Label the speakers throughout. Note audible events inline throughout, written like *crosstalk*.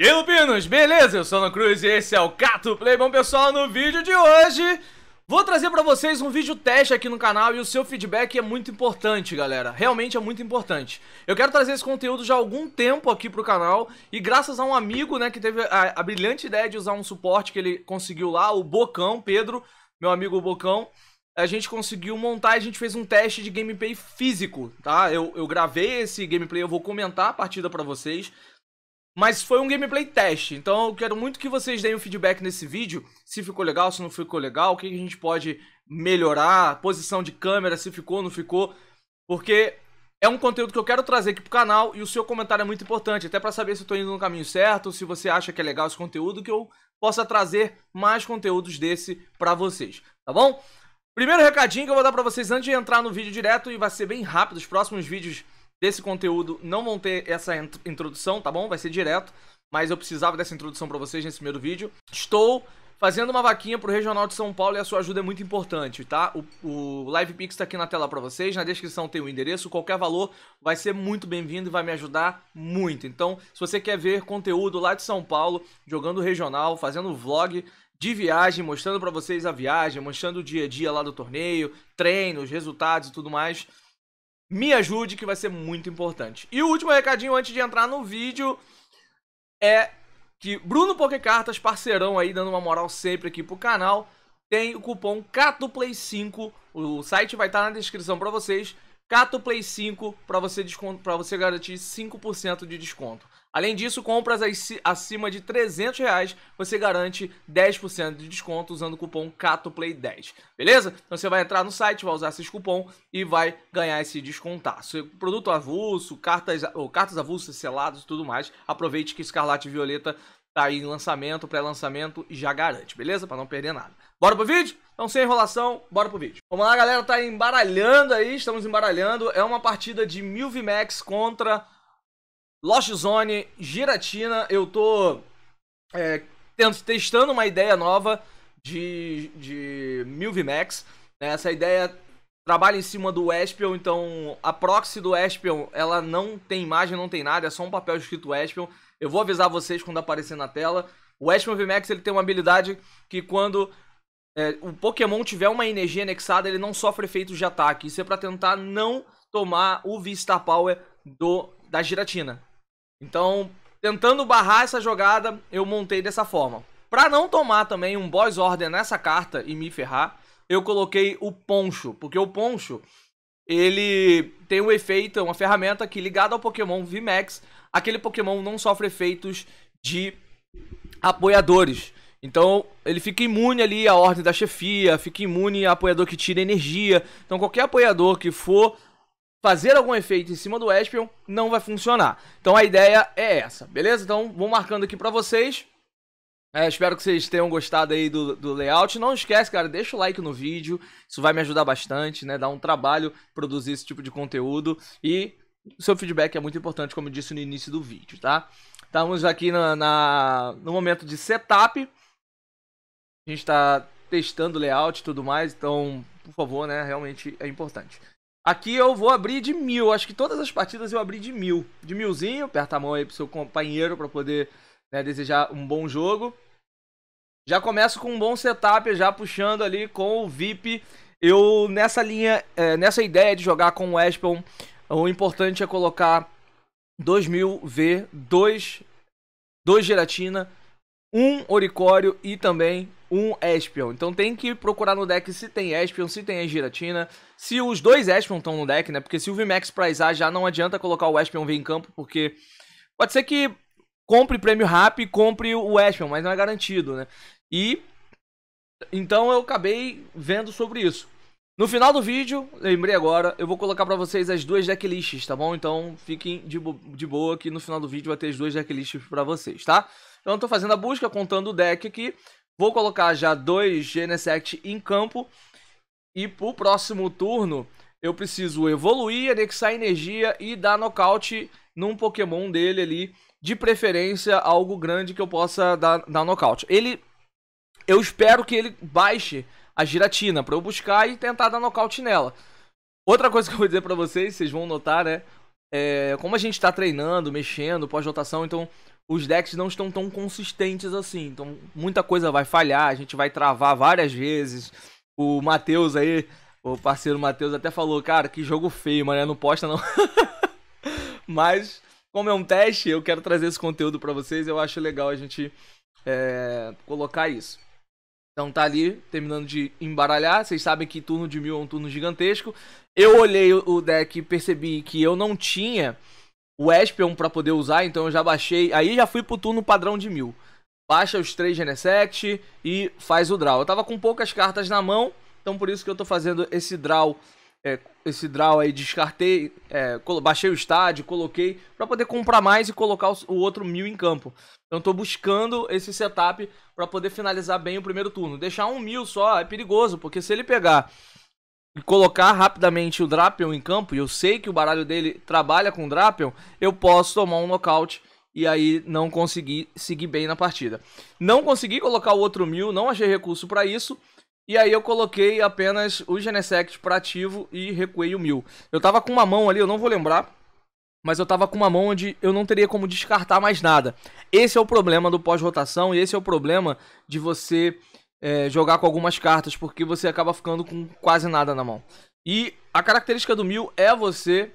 Speaker 1: E aí, Lupinos, beleza? Eu sou o Cruz e esse é o Cato Play. Bom, pessoal, no vídeo
Speaker 2: de hoje vou trazer pra vocês um vídeo teste aqui no canal e o seu feedback é muito importante, galera. Realmente é muito importante. Eu quero trazer esse conteúdo já há algum tempo aqui pro canal e graças a um amigo, né, que teve a, a brilhante ideia de usar um suporte que ele conseguiu lá, o Bocão, Pedro, meu amigo Bocão, a gente conseguiu montar, a gente fez um teste de gameplay físico, tá? Eu, eu gravei esse gameplay, eu vou comentar a partida pra vocês. Mas foi um gameplay teste, então eu quero muito que vocês deem um feedback nesse vídeo, se ficou legal, se não ficou legal, o que a gente pode melhorar, posição de câmera, se ficou, não ficou, porque é um conteúdo que eu quero trazer aqui pro canal e o seu comentário é muito importante, até para saber se eu tô indo no caminho certo, se você acha que é legal esse conteúdo, que eu possa trazer mais conteúdos desse para vocês, tá bom? Primeiro recadinho que eu vou dar para vocês antes de entrar no vídeo direto e vai ser bem rápido, os próximos vídeos desse conteúdo não vão ter essa introdução, tá bom? Vai ser direto, mas eu precisava dessa introdução para vocês nesse primeiro vídeo. Estou fazendo uma vaquinha pro Regional de São Paulo e a sua ajuda é muito importante, tá? O, o Live Pix tá aqui na tela para vocês, na descrição tem o endereço, qualquer valor vai ser muito bem-vindo e vai me ajudar muito. Então, se você quer ver conteúdo lá de São Paulo, jogando regional, fazendo vlog, de viagem, mostrando para vocês a viagem, mostrando o dia a dia lá do torneio, treinos, resultados e tudo mais me ajude, que vai ser muito importante. E o último recadinho antes de entrar no vídeo é que Bruno Pokécartas, parceirão aí, dando uma moral sempre aqui pro canal, tem o cupom CatoPlay5, o site vai estar tá na descrição para vocês, CatoPlay5 para você, desconto, você garantir 5% de desconto. Além disso, compras acima de 300 reais, você garante 10% de desconto usando o cupom CATOPLAY10, beleza? Então você vai entrar no site, vai usar esse cupom e vai ganhar esse descontaço. Produto avulso, cartas, ou cartas avulsas seladas e tudo mais, aproveite que Escarlate Violeta tá aí em lançamento, pré-lançamento e já garante, beleza? Para não perder nada. Bora pro vídeo? Então, sem enrolação, bora pro vídeo. Vamos lá, galera, tá embaralhando aí, estamos embaralhando. É uma partida de Milvimax contra Lost Zone, Giratina, eu tô é, testando uma ideia nova de, de Milvimax. Né? Essa ideia trabalha em cima do Espion, então a proxy do Espion, ela não tem imagem, não tem nada, é só um papel escrito Espion. Eu vou avisar vocês quando aparecer na tela. O Espion VMAX ele tem uma habilidade que quando é, o Pokémon tiver uma energia anexada, ele não sofre efeitos de ataque. Isso é para tentar não tomar o Vista Power do, da Giratina. Então, tentando barrar essa jogada, eu montei dessa forma. Para não tomar também um boss order nessa carta e me ferrar, eu coloquei o poncho, porque o poncho ele tem um efeito, é uma ferramenta que ligada ao Pokémon VMAX, aquele Pokémon não sofre efeitos de apoiadores. Então, ele fica imune ali à ordem da chefia, fica imune a apoiador que tira energia. Então, qualquer apoiador que for fazer algum efeito em cima do Espion, não vai funcionar. Então a ideia é essa, beleza? Então vou marcando aqui pra vocês. É, espero que vocês tenham gostado aí do, do layout. Não esquece, cara, deixa o like no vídeo. Isso vai me ajudar bastante, né? Dá um trabalho produzir esse tipo de conteúdo. E o seu feedback é muito importante, como eu disse no início do vídeo, tá? Estamos aqui na, na no momento de setup. A gente está testando o layout e tudo mais, então, por favor, né? Realmente é importante. Aqui eu vou abrir de mil. Acho que todas as partidas eu abri de mil. De milzinho, aperta a mão aí pro seu companheiro para poder né, desejar um bom jogo. Já começo com um bom setup, já puxando ali com o VIP. Eu, nessa linha, é, nessa ideia de jogar com o Espon, o importante é colocar 2000 V, 2, 2 Geratina, um Oricório e também um Espion. Então tem que procurar no deck se tem Espion, se tem a Giratina, se os dois Espion estão no deck, né? Porque se o Vimax isar já não adianta colocar o Espion vir em campo, porque pode ser que compre prêmio rap e compre o Espion, mas não é garantido, né? E então eu acabei vendo sobre isso. No final do vídeo, lembrei agora, eu vou colocar para vocês as duas decklists, tá bom? Então fiquem de, bo de boa que no final do vídeo vai ter as duas decklists para vocês, tá? Então eu estou fazendo a busca, contando o deck aqui. Vou colocar já dois Genesect em campo. E pro próximo turno, eu preciso evoluir, anexar energia e dar nocaute num Pokémon dele ali. De preferência, algo grande que eu possa dar, dar nocaute. Ele. Eu espero que ele baixe a giratina para eu buscar e tentar dar nocaute nela. Outra coisa que eu vou dizer para vocês, vocês vão notar, né? É, como a gente está treinando, mexendo, pós-rotação, então os decks não estão tão consistentes assim. Então, muita coisa vai falhar, a gente vai travar várias vezes. O Matheus aí, o parceiro Matheus até falou, cara, que jogo feio, mano, não posta não. *laughs* Mas, como é um teste, eu quero trazer esse conteúdo para vocês, eu acho legal a gente é, colocar isso. Então tá ali, terminando de embaralhar. Vocês sabem que turno de mil é um turno gigantesco. Eu olhei o deck e percebi que eu não tinha o Espion para poder usar, então eu já baixei. Aí já fui pro turno padrão de mil. Baixa os três Genesect e faz o draw. Eu tava com poucas cartas na mão, então por isso que eu tô fazendo esse draw. É, esse draw aí, descartei, é, baixei o estádio, coloquei para poder comprar mais e colocar o, outro mil em campo. Então eu tô buscando esse setup para poder finalizar bem o primeiro turno. Deixar um mil só é perigoso, porque se ele pegar e colocar rapidamente o Drapion em campo, e eu sei que o baralho dele trabalha com Drapion, eu posso tomar um nocaute e aí não conseguir seguir bem na partida. Não consegui colocar o outro mil, não achei recurso para isso. E aí eu coloquei apenas o Genesect para ativo e recuei o mil. Eu tava com uma mão ali, eu não vou lembrar, mas eu tava com uma mão onde eu não teria como descartar mais nada. Esse é o problema do pós-rotação e esse é o problema de você é, jogar com algumas cartas, porque você acaba ficando com quase nada na mão. E a característica do Mil é você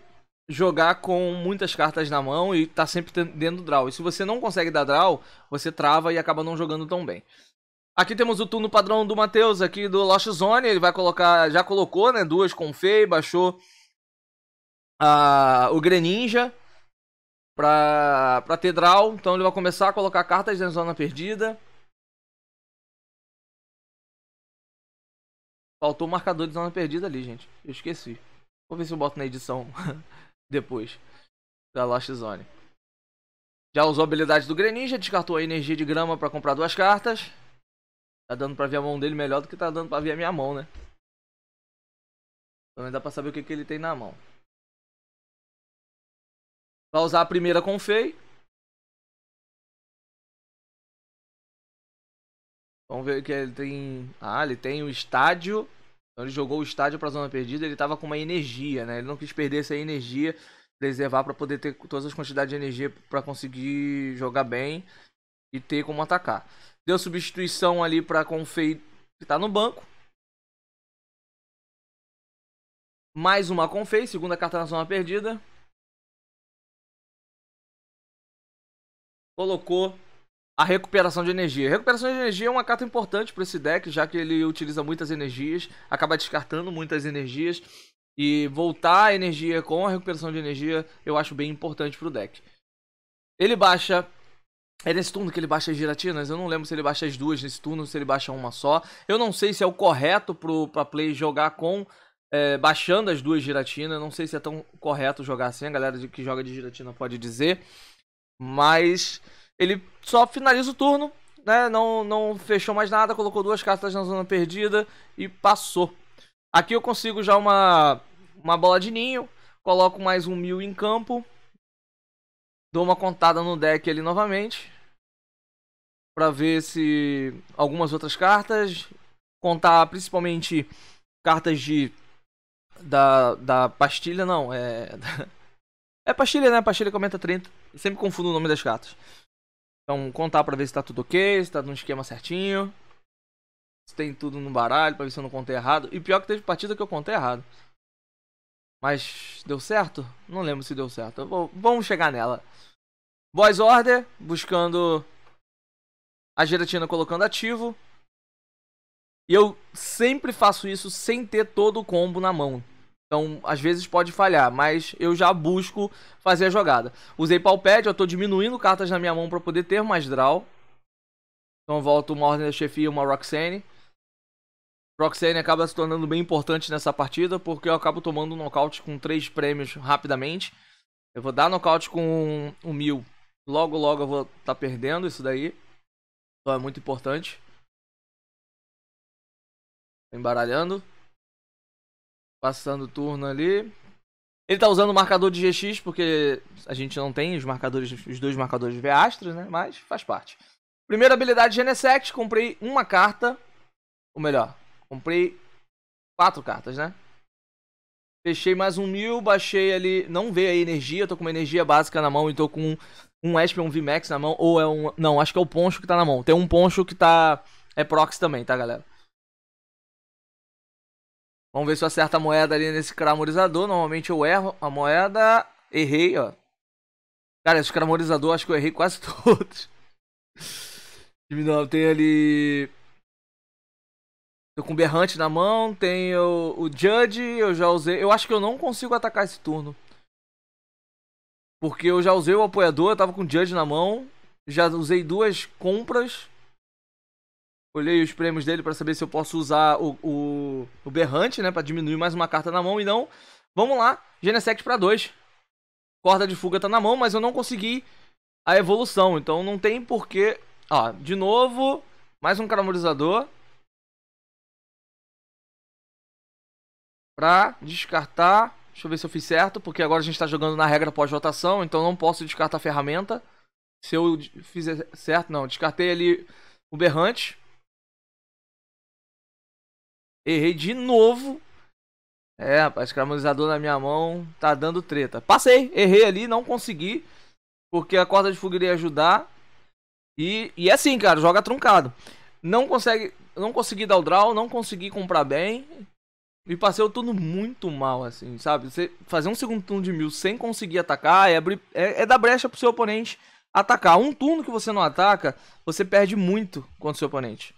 Speaker 2: jogar com muitas cartas na mão e tá sempre dentro do draw. E se você não consegue dar draw, você trava e acaba não jogando tão bem. Aqui temos o turno padrão do Matheus aqui do Lost Zone, ele vai colocar, já colocou, né, duas com Fei, baixou a, o Greninja pra, pra ter draw, então ele vai começar a colocar cartas na zona perdida. Faltou o marcador de zona perdida ali, gente. Eu esqueci. Vou ver se eu boto na edição *laughs* depois da Lost Zone. Já usou a habilidade do Greninja, descartou a energia de grama para comprar duas cartas. Tá dando pra ver a mão dele melhor
Speaker 1: do que tá dando pra ver a minha mão, né? Pelo menos dá pra saber o que, que ele tem na mão. Vai usar a primeira com o Fei. Vamos ver que ele tem. Ah,
Speaker 2: ele tem o estádio. Então ele jogou o estádio para a zona perdida. Ele estava com uma energia, né? Ele não quis perder essa energia, preservar para poder ter todas as quantidades de energia para conseguir jogar bem e ter como atacar. Deu substituição ali para Confei, que está
Speaker 1: no banco. Mais uma Confei, segunda carta na zona perdida.
Speaker 2: Colocou a recuperação de energia. A recuperação de energia é uma carta importante para esse deck, já que ele utiliza muitas energias, acaba descartando muitas energias. E voltar a energia com a recuperação de energia eu acho bem importante para o deck. Ele baixa. É nesse turno que ele baixa as giratinas? Eu não lembro se ele baixa as duas nesse turno, se ele baixa uma só. Eu não sei se é o correto para pra play jogar com. É, baixando as duas giratinas. Não sei se é tão correto jogar assim. A galera que joga de giratina pode dizer. Mas. Ele só finaliza o turno, né? Não, não fechou mais nada, colocou duas cartas na zona perdida e passou. Aqui eu consigo já uma, uma bola de ninho, coloco mais um mil em campo. Dou uma contada no deck ali novamente. Pra ver se algumas outras cartas. Contar principalmente cartas de. Da, da pastilha, não, é. *laughs* É pastilha, né? Pastilha comenta 30. sempre confundo o nome das cartas. Então, contar pra ver se tá tudo ok, se tá no esquema certinho. Se tem tudo no baralho, pra ver se eu não contei errado. E pior que teve partida que eu contei errado. Mas deu certo? Não lembro se deu certo. Vou, vamos chegar nela. Boys Order, buscando a geratina colocando ativo. E eu sempre faço isso sem ter todo o combo na mão. Então, às vezes pode falhar, mas eu já busco fazer a jogada. Usei palpad, eu tô diminuindo cartas na minha mão para poder ter mais draw. Então volto uma Ordem da Chefia e uma Roxane. Roxane acaba se tornando bem importante nessa partida, porque eu acabo tomando um nocaute com três prêmios rapidamente. Eu vou dar nocaute com o um, um Mil. Logo, logo eu vou estar
Speaker 1: tá perdendo isso daí. Então é muito importante. Embaralhando. Passando turno ali.
Speaker 2: Ele tá usando o marcador de GX, porque a gente não tem os marcadores, os dois marcadores de Astros, né? Mas faz parte. Primeira habilidade Genesect comprei uma carta. Ou melhor, comprei quatro cartas, né? Fechei mais um mil, baixei ali. Não veio a energia, tô com uma energia básica na mão e tô com um Esp, um VMAX na mão. Ou é um. Não, acho que é o Poncho que tá na mão. Tem um Poncho que tá. É prox também, tá, galera? Vamos ver se eu acerto a moeda ali nesse cramorizador. Normalmente eu erro a moeda. Errei, ó. Cara, esse cramorizador acho que eu errei quase *laughs* todos. Não, tem ali. Tô com o berrante na mão, tenho o Judge, eu já usei. Eu acho que eu não consigo atacar esse turno. Porque eu já usei o apoiador, eu tava com o Judge na mão. Já usei duas compras. Olhei os prêmios dele para saber se eu posso usar o, o, o Berrante, né? para diminuir mais uma carta na mão. e não vamos lá. Genesect para dois Corda de fuga tá na mão, mas eu não consegui a evolução. Então não tem porquê. Ó, de novo. Mais um caramelizador. Pra descartar. Deixa eu ver se eu fiz certo, porque agora a gente tá jogando na regra pós-votação, então não posso descartar a ferramenta. Se eu fizer certo, não. Descartei ali o berrante. Errei de novo. É, rapaz, caramelizador na minha mão. Tá dando treta. Passei, errei ali, não consegui. Porque a corda de fogo iria ajudar. E, e é assim, cara, joga truncado. Não consegue. Não consegui dar o draw, não consegui comprar bem. E passei o turno muito mal, assim, sabe? Você fazer um segundo turno de mil sem conseguir atacar é, abrir, é, é dar brecha pro seu oponente atacar. Um turno que você não ataca, você perde muito contra o seu oponente.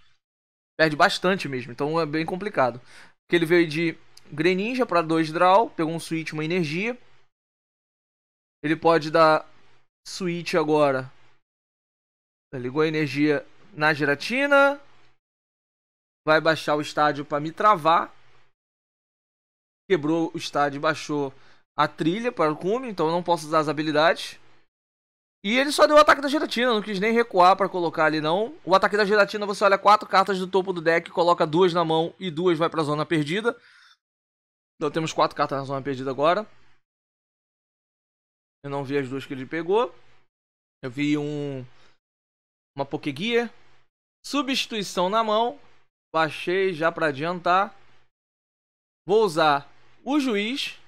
Speaker 2: Perde bastante mesmo, então é bem complicado. Porque ele veio de Greninja para 2 draw, pegou um switch, uma energia. Ele pode dar switch agora. Ligou a energia na giratina. Vai baixar o estádio para me travar. Quebrou o estádio e baixou a trilha para o cume, então eu não posso usar as habilidades. E ele só deu o ataque da gelatina. não quis nem recuar para colocar ali não. O ataque da gelatina você olha quatro cartas do topo do deck, coloca duas na mão e duas vai para a zona perdida. Então temos quatro cartas na zona perdida agora. Eu não vi as duas que ele pegou. Eu vi um uma Pokéguia. Substituição na mão. Baixei já para adiantar. Vou usar o juiz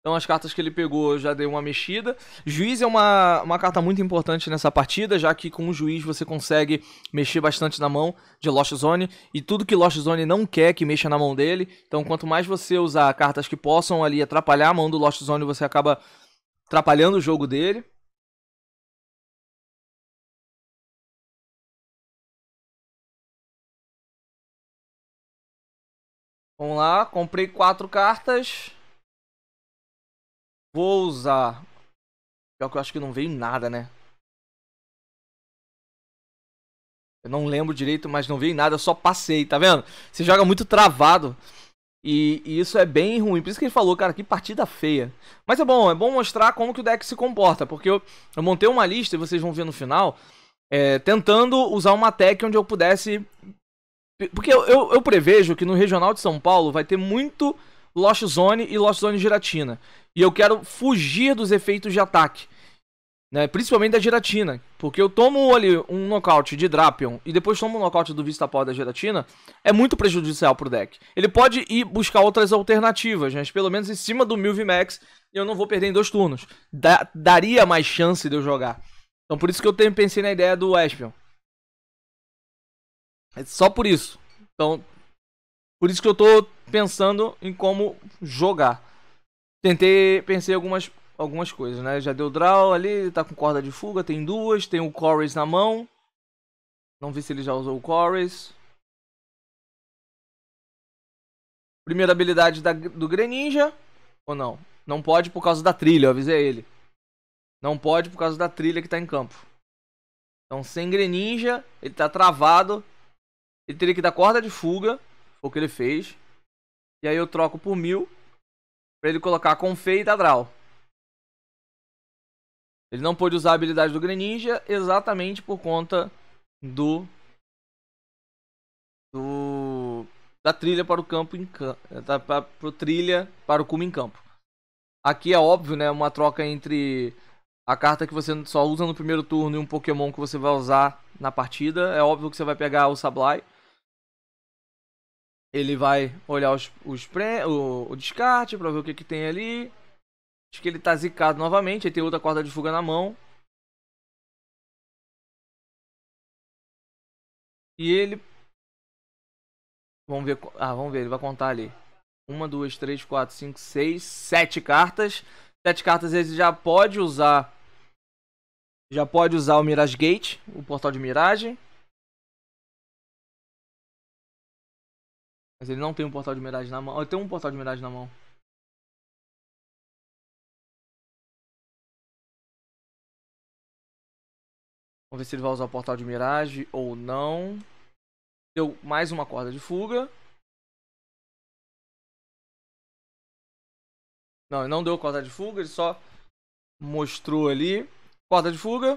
Speaker 2: então as cartas que ele pegou já deu uma mexida. Juiz é uma, uma carta muito importante nessa partida, já que com o juiz você consegue mexer bastante na mão de Lost Zone. E tudo que Lost Zone não quer que mexa na mão dele. Então quanto mais você usar cartas que possam ali atrapalhar a mão do
Speaker 1: Lost Zone, você acaba atrapalhando o jogo dele. Vamos lá, comprei quatro cartas. Vou usar. Pior que eu acho que não veio nada, né? Eu não lembro direito, mas não veio nada, eu só passei, tá vendo?
Speaker 2: Você joga muito travado. E, e, isso é bem ruim. Por isso que ele falou, cara, que partida feia. Mas é bom, é bom mostrar como que o deck se comporta. Porque eu, eu montei uma lista, e vocês vão ver no final, é, tentando usar uma tech onde eu pudesse... Porque eu, eu, eu prevejo que no Regional de São Paulo vai ter muito Lost Zone e Lost Zone Giratina. E eu quero fugir dos efeitos de ataque. Né, principalmente da giratina. Porque eu tomo ali um nocaute de Drapion e depois tomo um nocaute do Vista Power da giratina. É muito prejudicial pro deck. Ele pode ir buscar outras alternativas, mas pelo menos em cima do Milvimax eu não vou perder em dois turnos. Da daria mais chance de eu jogar. Então por isso que eu pensei na ideia do Espion. É só por isso. Então, por isso que eu tô pensando em como jogar. Tentei, pensei algumas, algumas coisas, né? Já deu draw ali, tá com corda de fuga, tem duas, tem o
Speaker 1: Chorus na mão. Não vi se ele já usou o Chorus. Primeira habilidade da, do Greninja, ou não?
Speaker 2: Não pode por causa da trilha, eu avisei ele. Não pode por causa da trilha que tá em campo. Então, sem Greninja, ele tá travado. Ele teria que dar corda de fuga, foi o que ele fez. E aí eu troco por mil. Pra ele colocar Confei e Dadral. Ele não pôde usar a habilidade do Greninja exatamente por conta do.
Speaker 1: do
Speaker 2: da trilha para o campo em campo. pro trilha para o cume em campo. Aqui é óbvio, né? Uma troca entre a carta que você só usa no primeiro turno e um Pokémon que você vai usar na partida. É óbvio que você vai pegar o Sablai. Ele vai olhar os, os pré o, o descarte para ver o que, que tem ali.
Speaker 1: Acho que ele tá zicado novamente. Ele tem outra corda de fuga na mão. E ele. Vamos ver. Ah, vamos ver. Ele vai contar ali. Uma, duas, três, quatro, cinco, seis, sete cartas. Sete cartas ele já pode usar. Já pode usar o Mirage Gate, o portal de miragem. Mas ele não tem um portal de miragem na mão. ele tem um portal de miragem na mão. Vamos ver se ele vai usar o portal de miragem ou não. Deu mais uma corda de fuga. Não, ele não deu corda de fuga, ele só mostrou ali. Corda de fuga.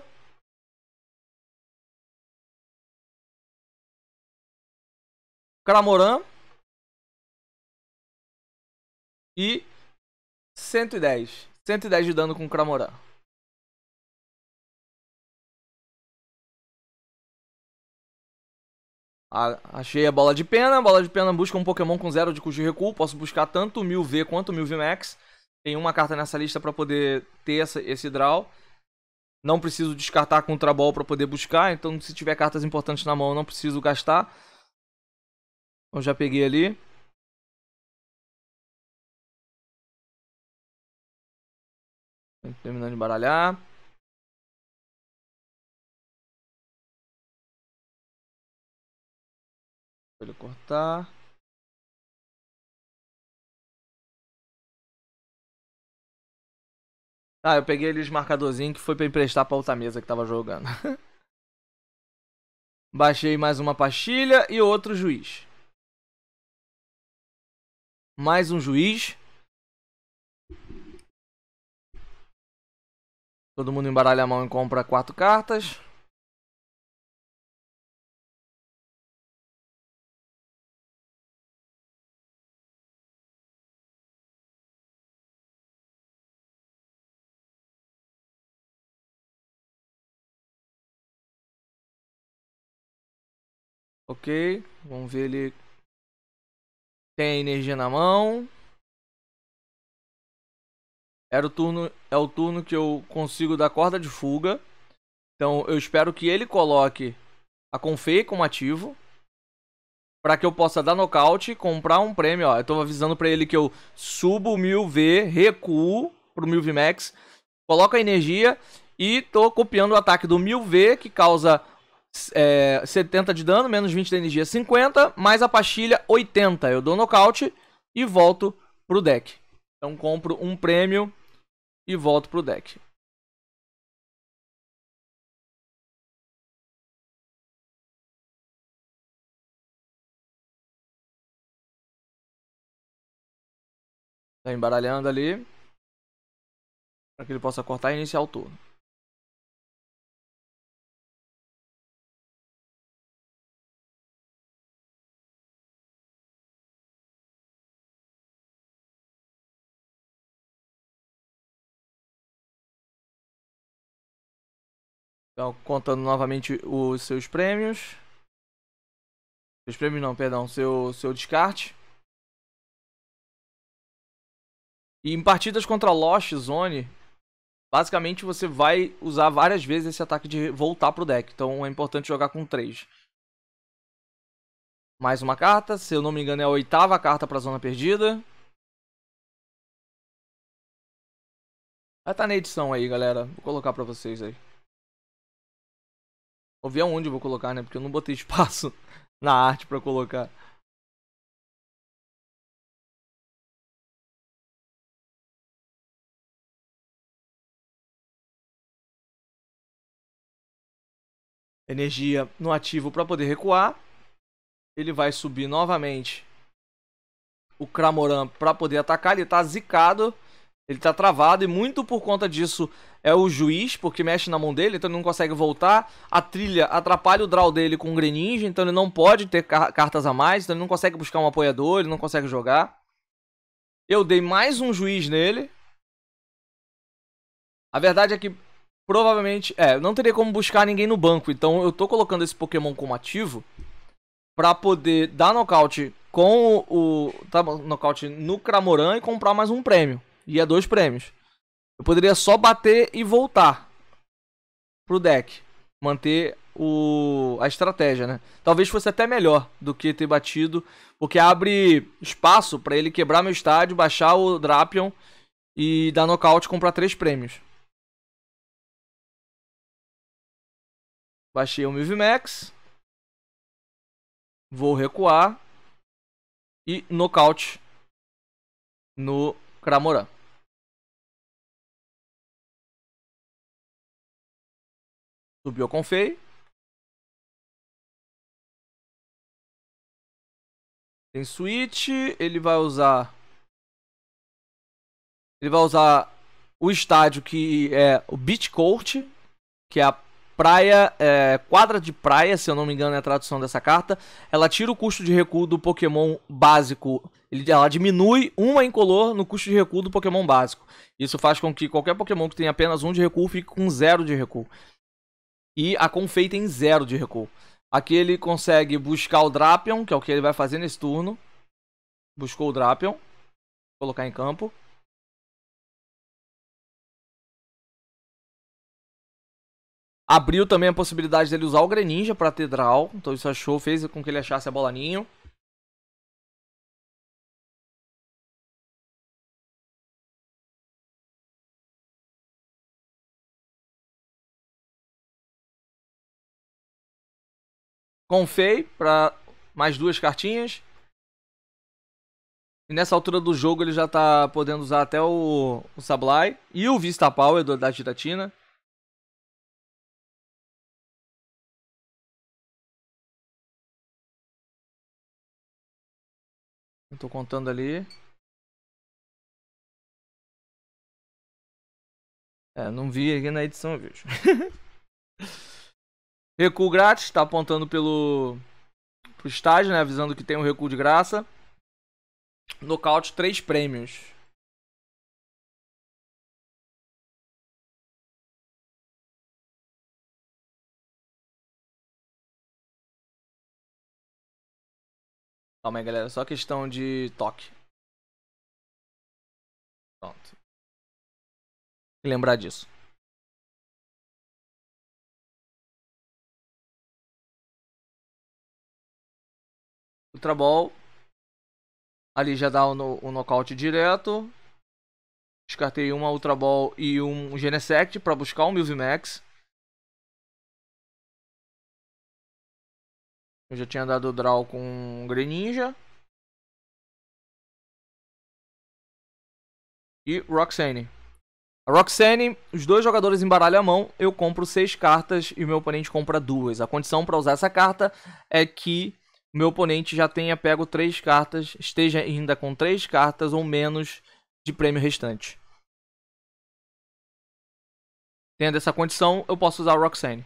Speaker 1: Cramoran. E 110. 110 de dano com o ah, achei a bola de pena. A bola
Speaker 2: de pena busca um Pokémon com zero de custo de recuo. Posso buscar tanto o 1000V quanto o 1000VMAX. Tem uma carta nessa lista para poder ter essa, esse draw. Não preciso descartar contra a Trabol para
Speaker 1: poder buscar. Então, se tiver cartas importantes na mão, não preciso gastar. Eu já peguei ali. Terminando de embaralhar. vou ele cortar. Ah, eu peguei ali os marcadorzinhos que foi pra emprestar pra outra mesa que tava jogando. *laughs* Baixei mais uma pastilha e outro juiz. Mais um juiz. Todo mundo embaralha a mão e compra quatro cartas. Ok, vamos ver ele tem a energia na mão. Era o turno, é o turno que eu consigo dar corda de fuga. Então eu espero
Speaker 2: que ele coloque a Confei como ativo. para que eu possa dar nocaute, comprar um prêmio. Ó, eu tô avisando para ele que eu subo o 1000V, recuo pro 1000V Max. Coloco a energia e tô copiando o ataque do 1000V, que causa é, 70 de dano, menos 20 de energia, 50, mais a pastilha, 80. Eu dou nocaute e volto pro deck. Então compro um prêmio
Speaker 1: e volto pro deck. Tá embaralhando ali. Para que ele possa cortar e iniciar o turno. Então, contando novamente os seus prêmios. Seus prêmios não, perdão, seu, seu descarte. E em partidas contra
Speaker 2: Lost Zone, basicamente você vai usar várias vezes esse ataque de voltar pro deck. Então é importante jogar com três. Mais uma carta, se eu
Speaker 1: não me engano é a oitava carta pra zona perdida. Vai tá na edição aí, galera. Vou colocar pra vocês aí. Vou ver aonde eu vou colocar, né? Porque eu não botei *laughs* espaço na arte pra colocar. Energia no ativo para poder recuar. Ele vai subir novamente
Speaker 2: o Cramoran para poder atacar. Ele tá zicado. Ele tá travado e muito por conta disso é o juiz, porque mexe na mão dele, então ele não consegue voltar. A trilha atrapalha o draw dele com o Greninja, então ele não pode ter car cartas a mais, então ele não consegue buscar um apoiador, ele não consegue jogar. Eu dei mais um juiz nele. A verdade é que provavelmente, é, não teria como buscar ninguém no banco, então eu tô colocando esse Pokémon como ativo para poder dar nocaute com o, tá, nocaute no Cramorã e comprar mais um prêmio. E é dois prêmios. Eu poderia só bater e voltar pro deck. Manter o, a estratégia, né? Talvez fosse até melhor do que ter batido, porque abre espaço para ele quebrar meu estádio, baixar o Drapion e dar
Speaker 1: nocaute e comprar três prêmios. Baixei o Mivimax. Vou recuar. E nocaute no Cramorã. Subiu com Fei. Tem switch, ele vai usar ele vai usar
Speaker 2: o estádio que é o Beach Court, que é a praia, é, quadra de praia, se eu não me engano é a tradução dessa carta, ela tira o custo de recuo do Pokémon básico. Ela diminui uma incolor no custo de recuo do Pokémon básico. Isso faz com que qualquer Pokémon que tenha apenas um de recuo fique com zero de recuo. E a Confeita em zero de recuo. Aqui ele consegue buscar o Drapion, que é o que ele vai fazer nesse turno.
Speaker 1: Buscou o Drapion. Colocar em campo. Abriu também a possibilidade dele usar o Greninja para ter draw, então isso achou, fez com que ele achasse a bola ninho. Confei para mais duas cartinhas.
Speaker 2: E nessa altura do jogo ele já tá podendo usar até o, o
Speaker 1: Sablai e o Vista Power do, da Giratina. Tô contando ali. É, não vi aqui na edição, vejo.
Speaker 2: *laughs* recuo grátis, tá apontando pelo pro estágio, né, avisando que tem um recuo de graça.
Speaker 1: Nocaute 3 prêmios. Calma aí, galera. Só questão de toque. Pronto. Lembrar disso. Ultra Ball. Ali já dá o no, um nocaute direto. Descartei uma Ultra Ball e um Genesect para buscar um max Eu já tinha dado draw com Greninja. E Roxane. A Roxane, os dois jogadores embaralham a mão, eu compro seis cartas e o meu oponente
Speaker 2: compra duas. A condição para usar essa carta é que meu oponente já tenha pego três cartas, esteja ainda com três cartas ou menos de prêmio restante.
Speaker 1: Tendo essa condição, eu posso usar a Roxane.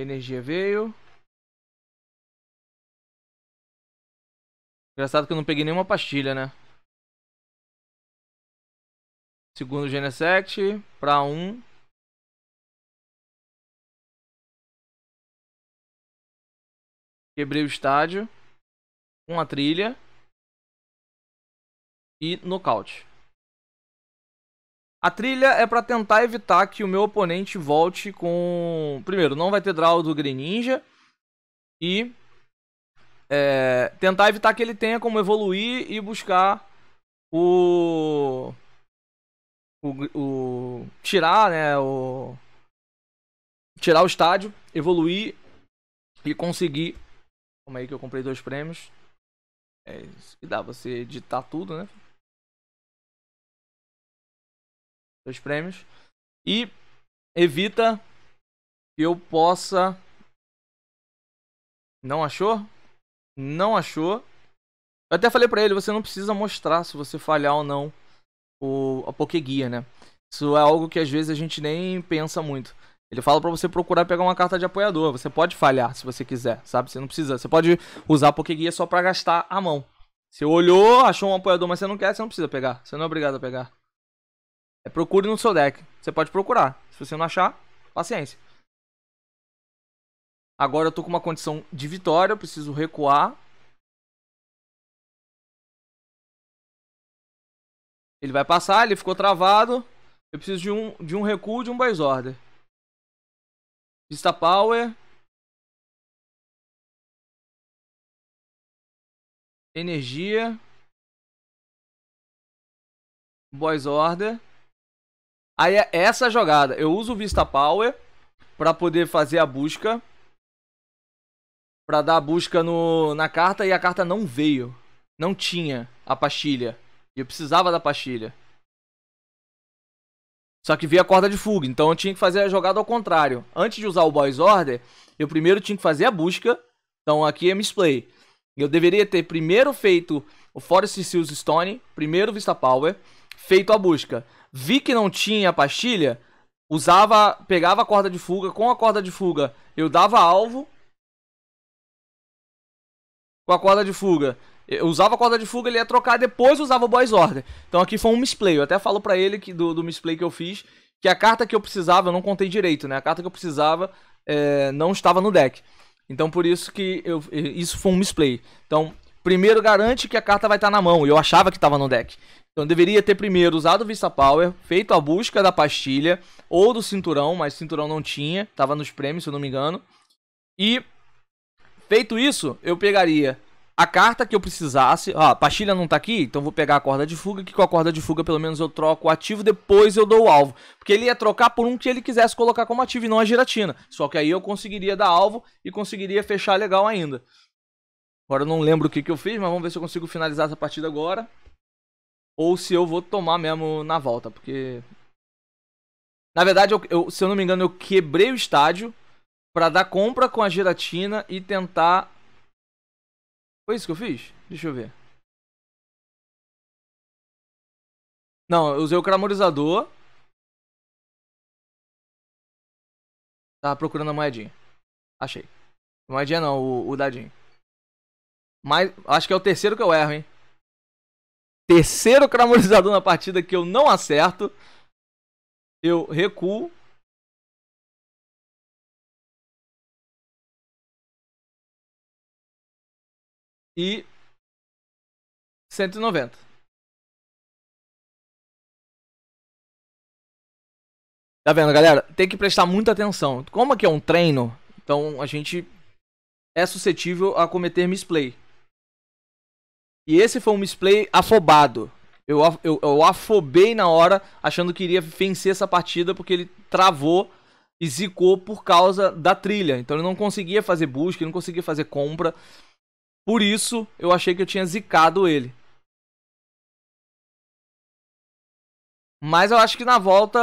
Speaker 1: Energia veio. Engraçado que eu não peguei nenhuma pastilha, né? Segundo Genesect, pra um. Quebrei o estádio. Uma trilha. E nocaute. A trilha é para tentar evitar que
Speaker 2: o meu oponente volte com... Primeiro, não vai ter draw do Greninja. E... É, tentar evitar que ele tenha como evoluir e buscar o... O... o tirar, né? O... Tirar o estádio, evoluir e conseguir...
Speaker 1: Como aí que eu comprei dois prêmios? É isso que dá, você editar tudo, né? Dois prêmios. E evita que eu possa.
Speaker 2: Não achou? Não achou. Eu até falei pra ele, você não precisa mostrar se você falhar ou não o, a pokeguia né? Isso é algo que às vezes a gente nem pensa muito. Ele fala para você procurar pegar uma carta de apoiador. Você pode falhar se você quiser, sabe? Você não precisa. Você pode usar a pokeguia só para gastar a mão. Você olhou, achou um apoiador, mas você não quer, você não precisa pegar. Você não é obrigado a pegar. É, procure no seu deck. Você pode procurar.
Speaker 1: Se você não achar, paciência. Agora eu tô com uma condição de vitória, eu preciso recuar. Ele vai passar, ele ficou travado. Eu preciso de um, de um recuo de um base order. Vista power. Energia. Boys order. Aí é essa jogada. Eu
Speaker 2: uso o Vista Power para poder fazer a busca. para dar a busca no, na carta e a carta não veio. Não tinha a pastilha. E eu precisava da pastilha. Só que veio a corda de fuga. Então eu tinha que fazer a jogada ao contrário. Antes de usar o Boys Order, eu primeiro tinha que fazer a busca. Então aqui é misplay. Eu deveria ter primeiro feito o Forest Seals Stone, primeiro Vista Power, feito a busca vi que não tinha pastilha, usava, pegava a corda de fuga, com a corda de fuga eu dava alvo. Com a corda de fuga, eu usava a corda de fuga, ele ia trocar, depois usava o boys order. Então aqui foi um misplay, eu até falo para ele que do, do misplay que eu fiz, que a carta que eu precisava, eu não contei direito, né? A carta que eu precisava é, não estava no deck. Então por isso que eu, isso foi um misplay. Então, primeiro garante que a carta vai estar tá na mão, eu achava que estava no deck. Então deveria ter primeiro usado o Vista Power, feito a busca da pastilha ou do cinturão, mas cinturão não tinha, tava nos prêmios, se eu não me engano. E feito isso, eu pegaria a carta que eu precisasse. Ah, a pastilha não tá aqui, então vou pegar a corda de fuga, que com a corda de fuga pelo menos eu troco o ativo, depois eu dou o alvo. Porque ele ia trocar por um que ele quisesse colocar como ativo e não a giratina. Só que aí eu conseguiria dar alvo e conseguiria fechar legal ainda. Agora eu não lembro o que, que eu fiz, mas vamos ver se eu consigo finalizar essa partida agora ou se eu vou tomar mesmo na volta, porque. Na verdade, eu, eu, se eu não me engano, eu quebrei o estádio para dar compra com a giratina e tentar.
Speaker 1: Foi isso que eu fiz? Deixa eu ver. Não, eu usei o cramorizador. Tava procurando a moedinha. Achei. Moedinha não, o, o dadinho. Mas acho que é o terceiro que eu erro, hein? terceiro cramorizador na partida que eu não acerto. Eu recuo. E 190. Tá vendo, galera? Tem que prestar muita atenção. Como aqui é um treino, então a gente é
Speaker 2: suscetível a cometer misplay. E esse foi um misplay afobado. Eu, eu, eu afobei na hora, achando que iria vencer essa partida, porque ele travou e zicou por causa da trilha. Então ele não conseguia fazer busca, ele não conseguia fazer compra. Por isso, eu achei que eu tinha zicado ele. Mas eu acho que na volta.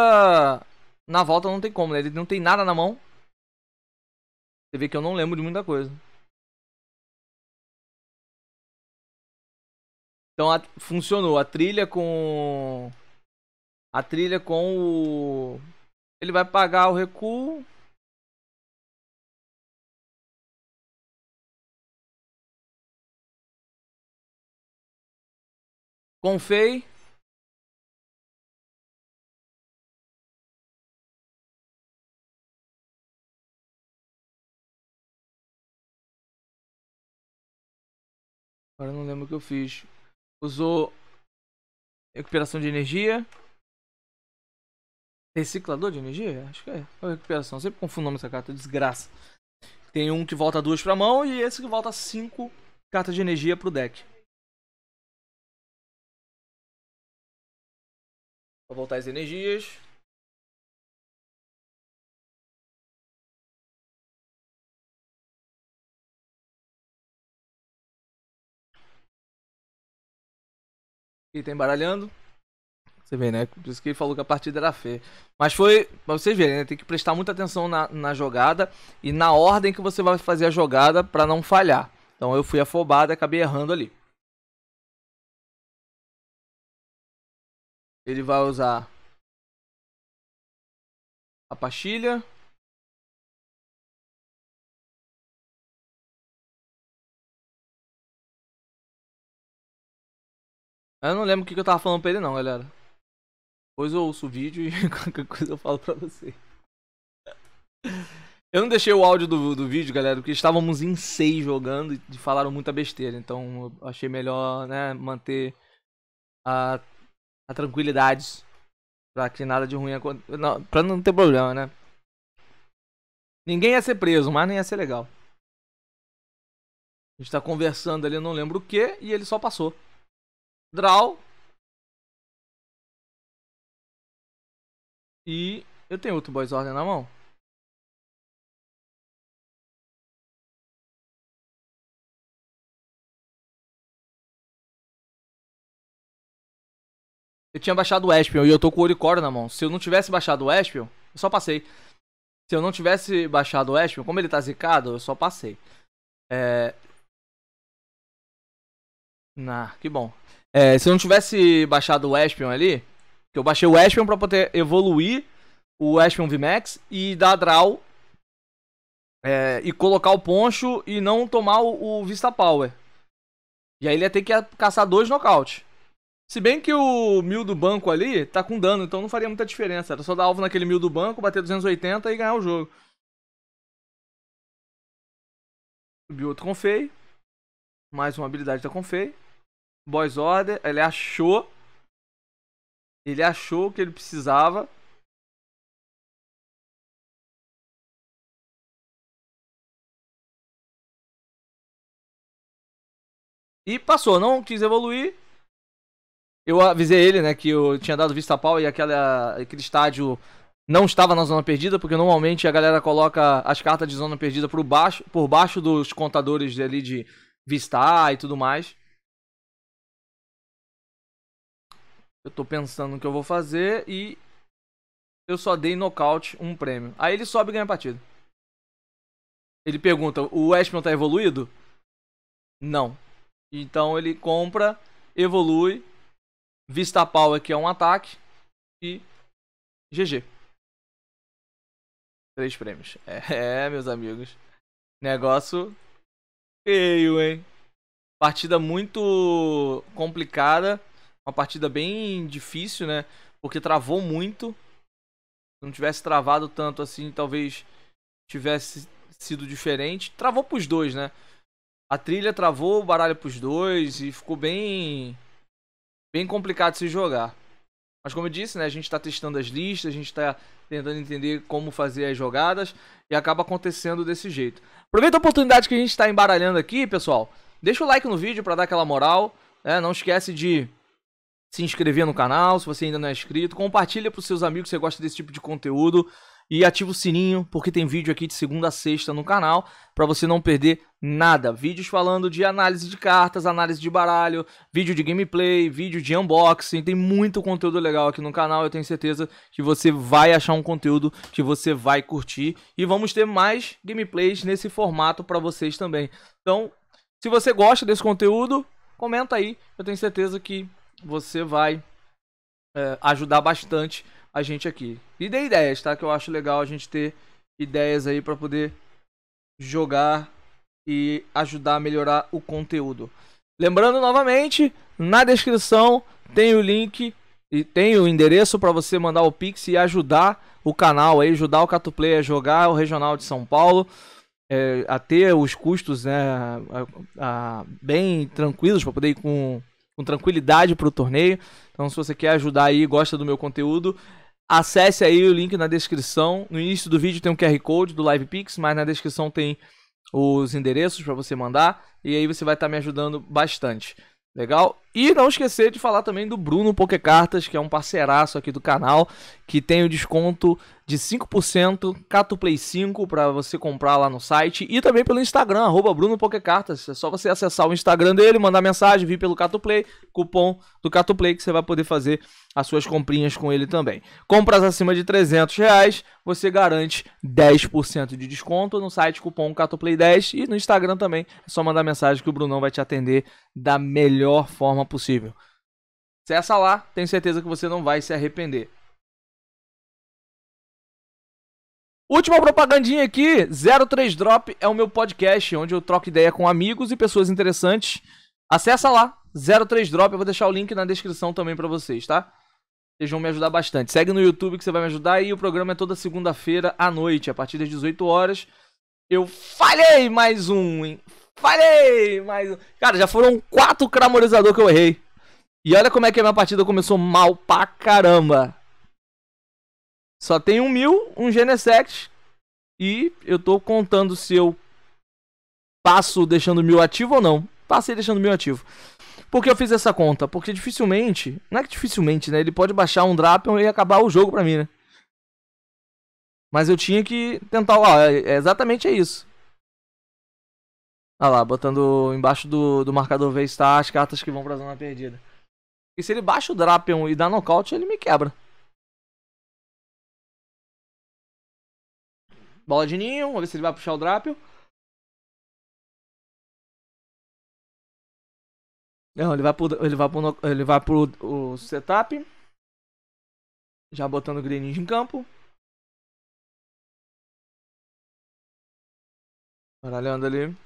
Speaker 2: Na volta
Speaker 1: não tem como, né? Ele não tem nada na mão. Você vê que eu não lembro de muita coisa. Então a, funcionou a trilha com a trilha com o ele vai pagar o recuo. Com Fei. Agora não lembro o que eu fiz. Usou recuperação de energia. Reciclador de energia?
Speaker 2: Acho que é. Ou recuperação. sempre confundo o nome dessa carta, desgraça. Tem um que volta duas pra mão e
Speaker 1: esse que volta cinco cartas de energia pro deck. Vou voltar as energias. ele tá embaralhando. Você vê, né? Por isso que ele falou que a partida era feia. Mas foi, pra vocês
Speaker 2: verem, né? Tem que prestar muita atenção na, na jogada e na ordem que você vai fazer a jogada para não
Speaker 1: falhar. Então eu fui afobado e acabei errando ali. Ele vai usar a pastilha. Eu não lembro o que eu tava falando pra ele não, galera. Depois eu ouço o vídeo e *laughs* qualquer coisa eu falo pra você.
Speaker 2: Eu não deixei o áudio do, do vídeo, galera, porque estávamos em seis jogando e falaram muita besteira. Então eu achei melhor, né, manter a, a tranquilidade pra que nada de ruim aconteça. pra não ter problema, né? Ninguém ia ser preso, mas nem ia ser legal.
Speaker 1: A gente tá conversando ali, eu não lembro o que, e ele só passou. Draw. E eu tenho outro Boys Order na mão. Eu tinha baixado o Espion e eu tô com o Oricoro na mão. Se eu não tivesse baixado o Espion, eu só
Speaker 2: passei. Se eu não tivesse baixado o Espion, como ele tá zicado, eu só passei. É... Ah, que bom. É, se eu não tivesse baixado o Espion ali, que eu baixei o Espion pra poder evoluir o Espion VMAX e dar draw é, e colocar o poncho e não tomar o, o, Vista Power. E aí ele ia ter que caçar dois nocaute. Se bem que o mil do banco ali tá com dano, então não faria muita diferença. Era só dar alvo naquele mil do banco, bater 280 e ganhar o jogo. Subiu outro Confei. Mais uma habilidade da Confei. Boys Order, ele achou.
Speaker 1: Ele achou o que ele precisava. E passou, não quis evoluir.
Speaker 2: Eu avisei ele, né, que eu tinha dado vista a pau e aquela, aquele estádio não estava na zona perdida, porque normalmente a galera coloca as cartas de zona perdida por baixo, por baixo dos contadores ali de vista e tudo mais. Eu tô pensando no que eu vou fazer e eu só dei nocaute um prêmio. Aí ele sobe e ganha a partida. Ele pergunta: o Westman tá evoluído? Não. Então ele compra, evolui, Vista Power, que é um ataque, e GG. Três prêmios. *laughs* É, meus amigos. Negócio feio, hein? Partida muito complicada. Uma partida bem difícil, né? Porque travou muito. Se não tivesse travado tanto assim, talvez tivesse sido diferente. Travou pros dois, né? A trilha travou o baralho pros dois e ficou bem. bem complicado se jogar. Mas como eu disse, né, a gente está testando as listas, a gente está tentando entender como fazer as jogadas e acaba acontecendo desse jeito. Aproveita a oportunidade que a gente está embaralhando aqui, pessoal. Deixa o like no vídeo para dar aquela moral. Né? Não esquece de se inscrever no canal, se você ainda não é inscrito, compartilha para os seus amigos que você gosta desse tipo de conteúdo e ativa o sininho, porque tem vídeo aqui de segunda a sexta no canal para você não perder nada. Vídeos falando de análise de cartas, análise de baralho, vídeo de gameplay, vídeo de unboxing, tem muito conteúdo legal aqui no canal. Eu tenho certeza que você vai achar um conteúdo que você vai curtir e vamos ter mais gameplays nesse formato para vocês também. Então, se você gosta desse conteúdo, comenta aí. Eu tenho certeza que você vai é, ajudar bastante a gente aqui. E dê ideias, tá? Que eu acho legal a gente ter ideias aí para poder jogar e ajudar a melhorar o conteúdo. Lembrando novamente, na descrição tem o link e tem o endereço para você mandar o Pix e ajudar o canal aí, ajudar o Catuplay a jogar o Regional de São Paulo. É, a ter os custos né, a, a, bem tranquilos para poder ir com com tranquilidade para o torneio. Então, se você quer ajudar aí, gosta do meu conteúdo, acesse aí o link na descrição. No início do vídeo tem um QR Code do LivePix, mas na descrição tem os endereços para você mandar. E aí você vai estar tá me ajudando bastante. Legal? E não esquecer de falar também do Bruno Pokécartas, que é um parceiraço aqui do canal, que tem o desconto de 5%, CatoPlay 5 para você comprar lá no site e também pelo Instagram, arroba Bruno Pokécartas. É só você acessar o Instagram dele, mandar mensagem, vir pelo CatoPlay cupom do CatoPlay que você vai poder fazer as suas comprinhas com ele também. Compras acima de 300 reais, você garante 10% de desconto no site, cupom CatoPlay 10 e no Instagram também. É só mandar mensagem que o Brunão vai te atender da melhor forma possível. Acesse lá, tenho certeza que você não vai se arrepender. Última propagandinha aqui, 03 Drop é o meu podcast, onde eu troco ideia com amigos e pessoas interessantes. Acessa lá, 03 Drop, eu vou deixar o link na descrição também para vocês, tá? Vocês vão me ajudar bastante. Segue no YouTube que você vai me ajudar e o programa é toda segunda-feira à noite, a partir das 18 horas. Eu falhei mais um, hein? Falei! Mas, cara, já foram quatro cramorizador que eu errei. E olha como é que a minha partida começou mal pra caramba. Só tem um mil, um Genesect. E eu tô contando se eu passo deixando mil ativo ou não. Passei deixando mil ativo. Por que eu fiz essa conta? Porque dificilmente, não é que dificilmente, né? Ele pode baixar um Drapion e acabar o jogo pra mim, né? Mas eu tinha que tentar, ó, é, é exatamente é isso. Olha lá, botando embaixo do, do marcador V está as cartas que vão pra zona perdida. E se ele baixa
Speaker 1: o Drapion e dá nocaute, ele me quebra. Bola de ninho, vamos ver se ele vai puxar o Drapion. Não, ele vai pro, ele vai pro, ele vai pro o setup. Já botando o Greninja em campo. Baralhando ali.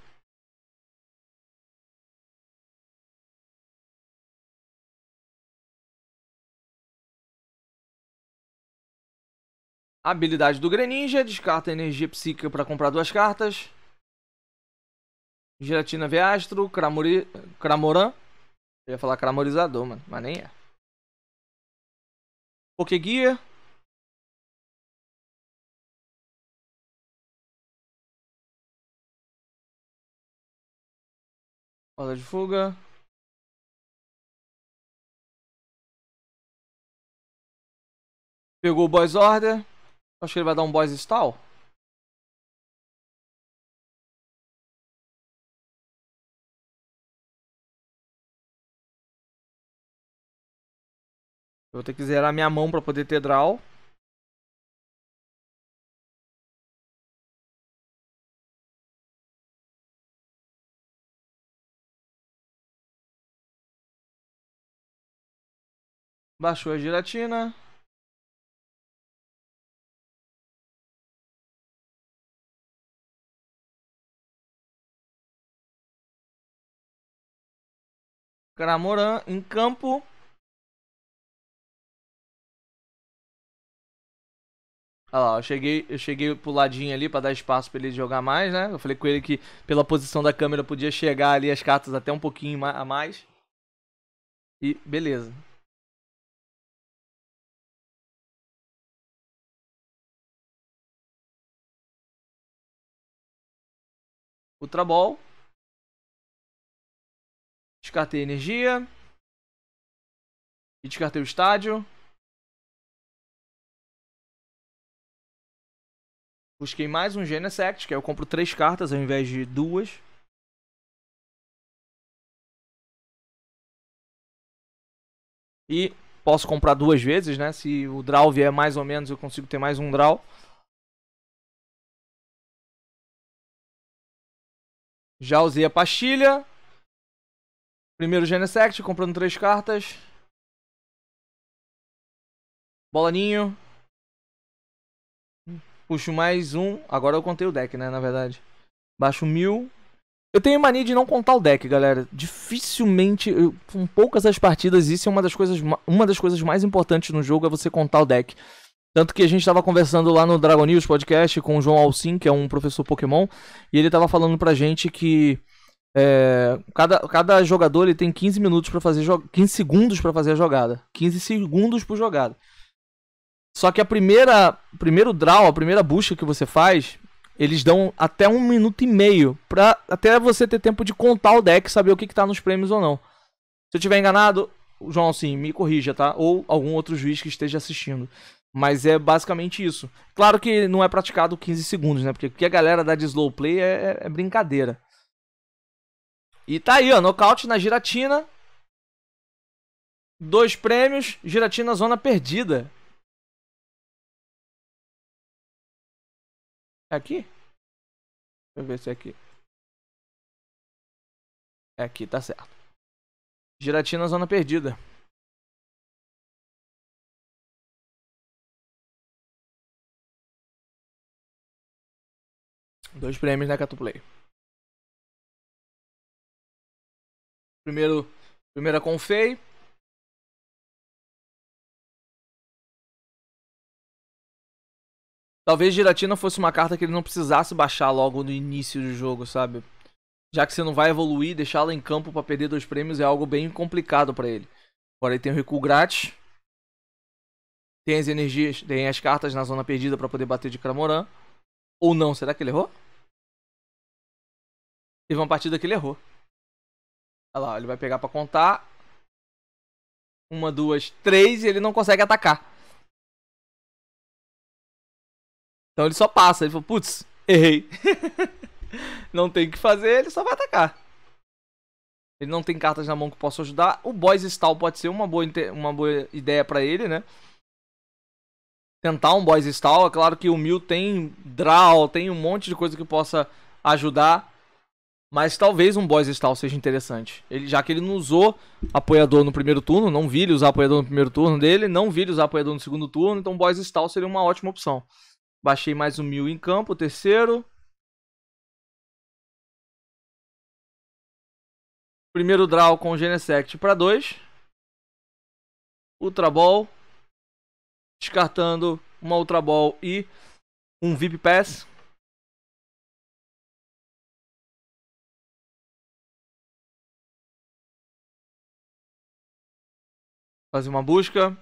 Speaker 1: Habilidade do Greninja, descarta energia psíquica para comprar duas cartas.
Speaker 2: Giratina Veastro, Cramori... Cramoran. Eu ia falar Cramorizador, mano, mas nem é.
Speaker 1: Pokeguia. Roda de fuga. Pegou o Boys Order. Acho que ele vai dar um boys stall. Eu vou ter que zerar minha mão para poder ter draw. Baixou a giratina. Caramoran em campo. Olha lá, eu cheguei,
Speaker 2: eu cheguei pro ladinho ali para dar espaço para ele jogar mais, né? Eu falei com ele que pela posição da câmera podia
Speaker 1: chegar ali as cartas até um pouquinho a mais. E beleza. Ultra Ball. Descartei energia. E descartei o estádio. Busquei mais um Genesect, que aí é eu compro três cartas ao invés de duas. E posso comprar duas vezes, né? Se o draw vier mais ou menos, eu consigo ter mais um draw. Já usei a pastilha. Primeiro Genesect, comprando três cartas. Bola Ninho. Puxo mais um. Agora eu contei o deck, né, na verdade. Baixo mil. Eu tenho mania
Speaker 2: de não contar o deck, galera. Dificilmente, eu, com poucas as partidas, isso é uma das, coisas, uma das coisas mais importantes no jogo, é você contar o deck. Tanto que a gente estava conversando lá no Dragon News Podcast com o João Alcim, que é um professor Pokémon, e ele estava falando pra gente que é, cada, cada jogador ele tem 15 minutos para fazer 15 segundos para fazer a jogada. 15 segundos por jogada. Só que a primeira primeiro draw, a primeira busca que você faz, eles dão até um minuto e meio para até você ter tempo de contar o deck, saber o que, que tá nos prêmios ou não. Se eu tiver enganado, João assim, me corrija, tá? Ou algum outro juiz que esteja assistindo. Mas é basicamente isso. Claro que não é praticado 15 segundos, né? Porque o que a galera dá de slow play é, é, é brincadeira.
Speaker 1: E tá aí, ó, nocaute na giratina. Dois prêmios, giratina zona perdida. É aqui? Deixa eu ver se é aqui. É aqui, tá certo. Giratina zona perdida. Dois prêmios na Catuplay. Primeiro, primeira Confei. Talvez Giratina fosse uma carta que ele não precisasse baixar logo no início do jogo, sabe? Já que você não
Speaker 2: vai evoluir, deixá-la em campo para perder dois prêmios é algo bem complicado para ele. Agora ele tem o recuo grátis. Tem as energias, tem as cartas na zona perdida para poder bater de
Speaker 1: Cramoran. Ou não, será que ele errou? Teve uma partida que ele errou. Olha lá, ele vai pegar pra contar. Uma, duas, três, e ele não consegue atacar.
Speaker 2: Então ele só passa. Ele falou, putz, errei. *laughs* não tem o que fazer, ele só vai atacar. Ele não tem cartas na mão que possa ajudar. O Boys Stall pode ser uma boa, uma boa ideia para ele, né? Tentar um Boys Stall. É claro que o Mil tem draw, tem um monte de coisa que possa ajudar. Mas talvez um Boys Stall seja interessante. Ele, já que ele não usou apoiador no primeiro turno, não vi ele usar apoiador no primeiro turno dele, não vi ele usar apoiador no segundo turno, então Boys Stall seria uma ótima opção. Baixei
Speaker 1: mais um mil em campo, terceiro. Primeiro draw com Genesect para 2. Ultra Ball. Descartando uma Ultra Ball e um VIP Pass. Fazer uma busca.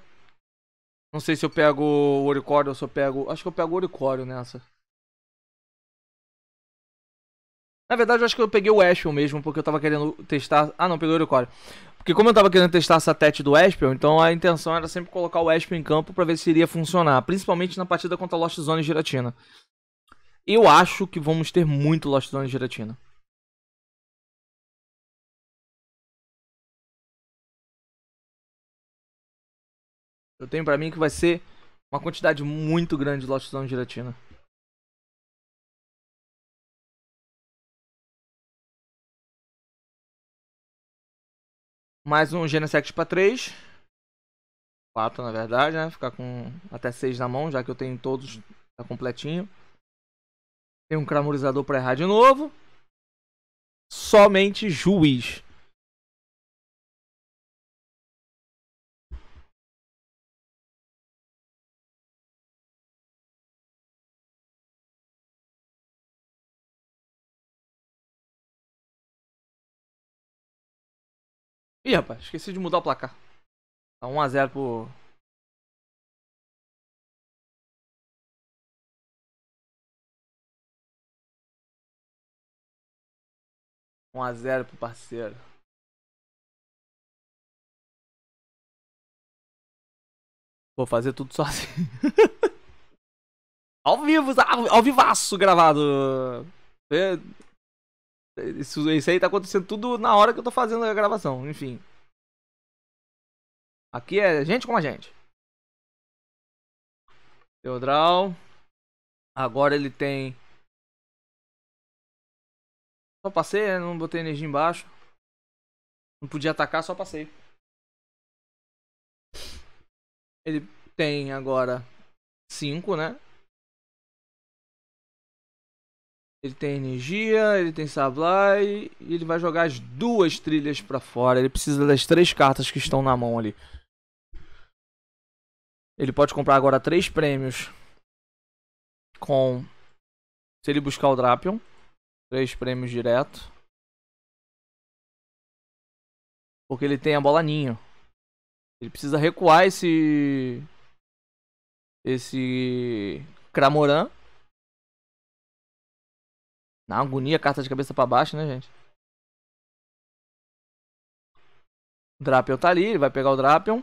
Speaker 1: Não sei se eu pego o Oricório ou se eu pego... Acho que eu pego o Oricório
Speaker 2: nessa. Na verdade, eu acho que eu peguei o Ashfield mesmo, porque eu tava querendo testar... Ah, não, peguei o Oricório. Porque como eu tava querendo testar essa tete do Ashfield, então a intenção era sempre colocar o Ashfield em campo pra ver se iria funcionar. Principalmente na partida contra Lost Zone Giratina.
Speaker 1: Eu acho que vamos ter muito Lost Zone Giratina. Eu tenho para mim que vai ser uma quantidade muito grande de lotes de gelatina. Mais um Genesex para 3.
Speaker 2: 4 na verdade, né? Ficar com até 6 na mão, já que eu tenho todos tá completinho.
Speaker 1: Tem um cramorizador para errar de novo. Somente juiz. Ih, rapaz, esqueci de mudar o placar. Tá 1x0 pro... Um a zero pro parceiro. Vou fazer tudo sozinho. *laughs* ao vivo,
Speaker 2: ao, ao vivaço gravado. É... Isso, isso aí tá
Speaker 1: acontecendo tudo na hora que eu tô fazendo a gravação, enfim. Aqui é gente com a gente. Teodral. Agora ele tem. Só passei, né? não botei energia embaixo. Não podia atacar, só passei. Ele tem agora 5, né? Ele tem energia, ele tem Sablai e ele vai
Speaker 2: jogar as duas trilhas para fora. Ele precisa das três cartas que estão na mão ali. Ele pode comprar agora três prêmios
Speaker 1: com se ele buscar o Drapion, três prêmios direto. Porque ele tem a bola ninho. Ele precisa recuar esse esse Cramoran na agonia, carta de cabeça para baixo, né, gente? O Drapion tá ali, ele vai pegar o Drapion.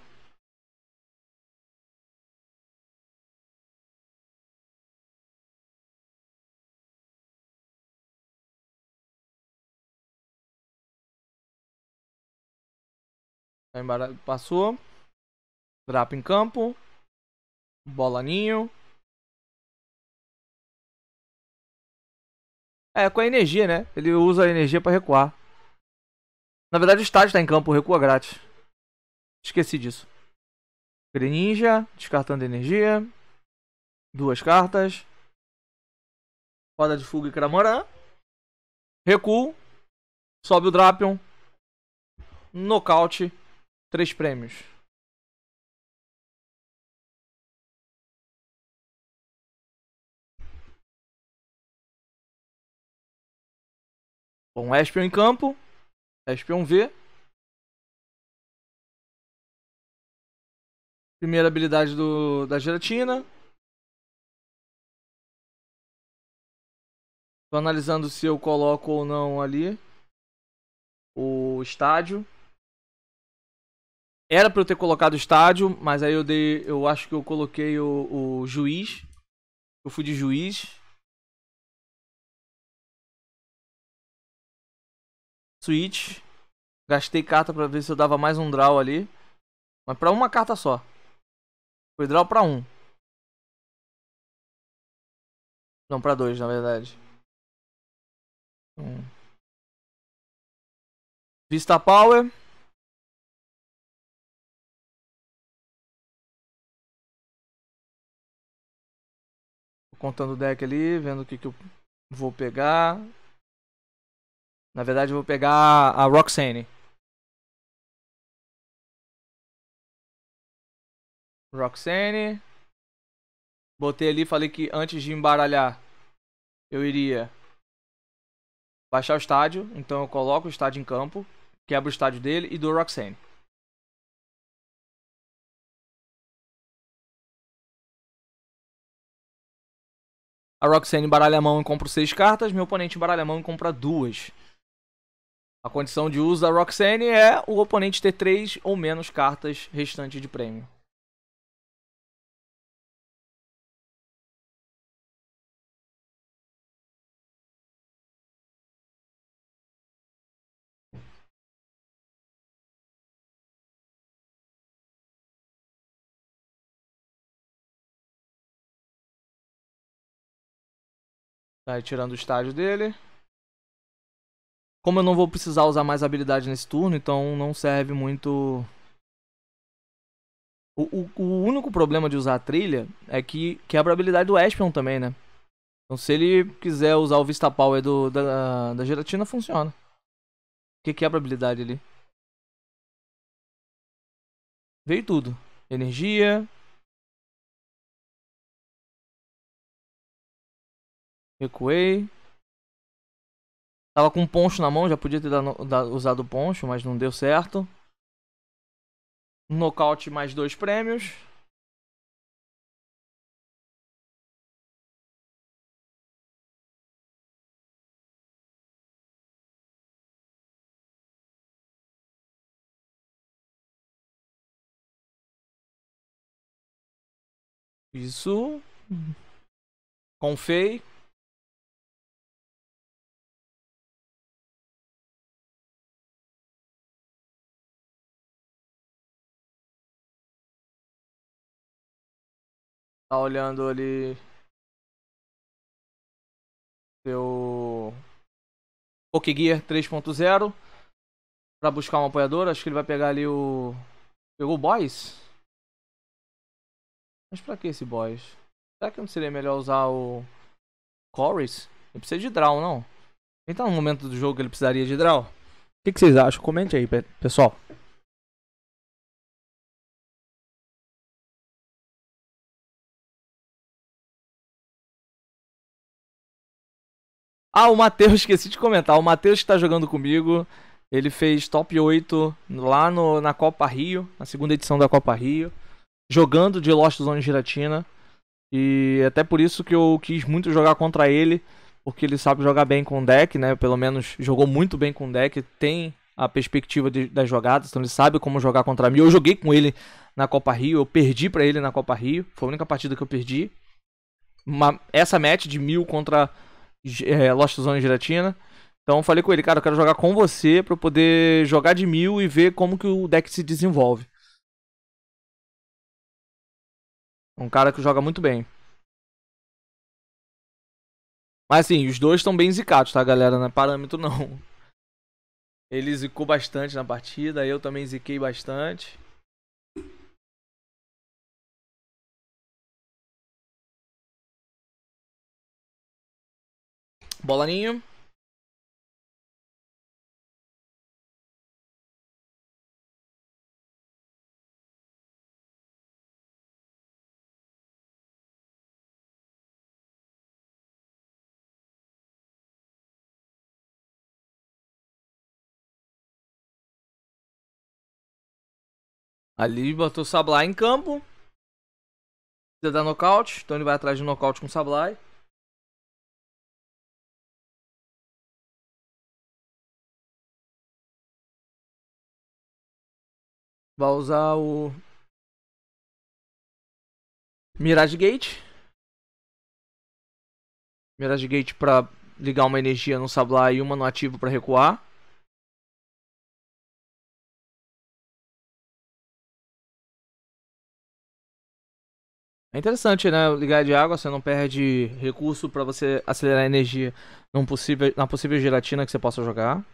Speaker 1: Tá passou. Drap em campo. Bola ninho. É, com a energia, né? Ele usa a energia para recuar. Na verdade, o estádio está em campo, recua é grátis. Esqueci disso. Greninja, descartando energia. Duas cartas. Roda de fuga e Cramorã. Recuo. Sobe o Drapion. Nocaute. Três prêmios. Bom, Espion em campo. Espion V. Primeira habilidade do, da gelatina. Estou analisando se eu coloco ou não ali o estádio. Era para eu ter colocado o estádio, mas aí eu dei, eu acho que eu coloquei o, o juiz. Eu fui de juiz. Switch. Gastei carta pra ver se eu dava mais um draw ali. Mas pra uma carta só. Foi draw pra um. Não, pra dois, na verdade. Hum. Vista Power. contando o deck ali, vendo o que, que eu vou pegar. Na verdade, eu vou pegar a Roxane. Roxane. Botei ali, falei que antes de embaralhar,
Speaker 2: eu iria baixar o estádio. Então eu coloco o
Speaker 1: estádio em campo, quebro o estádio dele e dou Roxane. A Roxane embaralha a mão e compra 6 cartas, meu oponente embaralha a mão e compra duas. A condição de uso da Roxanne é o oponente ter três ou menos cartas restantes de prêmio. Tá tirando o estágio dele. Como eu não vou precisar
Speaker 2: usar mais habilidade nesse turno, então não serve muito... O, o, o único problema de usar a trilha é que quebra a habilidade do Espion também, né? Então se ele quiser usar o Vista Power do, da, da Giratina, funciona.
Speaker 1: Porque quebra a habilidade ali. Veio tudo. Energia. Recuei. Tava com um poncho na mão, já podia ter dado, dado, usado o poncho, mas não deu certo. Nocaute mais dois prêmios. Isso. Com feio. Tá olhando ali. Seu. Pokegear 3.0
Speaker 2: para buscar um apoiador. Acho que ele vai pegar ali o. Pegou o boys? Mas pra que esse boys? Será que não seria melhor usar o. Chorus? Ele precisa de draw, não? Ele tá no momento do jogo que ele precisaria de draw? O
Speaker 1: que, que vocês acham? Comente aí, pessoal. Ah, o Matheus, *laughs* esqueci de comentar. O Matheus que tá jogando comigo,
Speaker 2: ele fez top 8 lá no, na Copa Rio, na segunda edição da Copa Rio, jogando de Lost Zone Giratina. E até por isso que eu quis muito jogar contra ele, porque ele sabe jogar bem com deck, né? Pelo menos jogou muito bem com deck, tem a perspectiva de, das jogadas, então ele sabe como jogar contra mim. Eu joguei com ele na Copa Rio, eu perdi para ele na Copa Rio, foi a única partida que eu perdi. Uma, essa match de mil contra é, Lost Zone Giratina. Então falei com ele, cara, eu quero jogar com você
Speaker 1: para poder jogar de mil e ver como que o deck se desenvolve. Um cara que joga muito bem. Mas assim, os dois estão bem zicados, tá, galera? Não é parâmetro *laughs* não. Ele zicou bastante na partida, eu também ziquei bastante. Bolaninho. Ali botou o Sablai em campo. Precisa dar nocaute. Então ele vai atrás de um nocaute com o Sablai. Vai usar o. Mirage Gate. Mirage Gate pra ligar uma energia no Sablar e uma no ativo pra recuar. É interessante, né? Ligar de água, você não perde recurso para você acelerar a energia num possível, na possível gelatina que você possa jogar.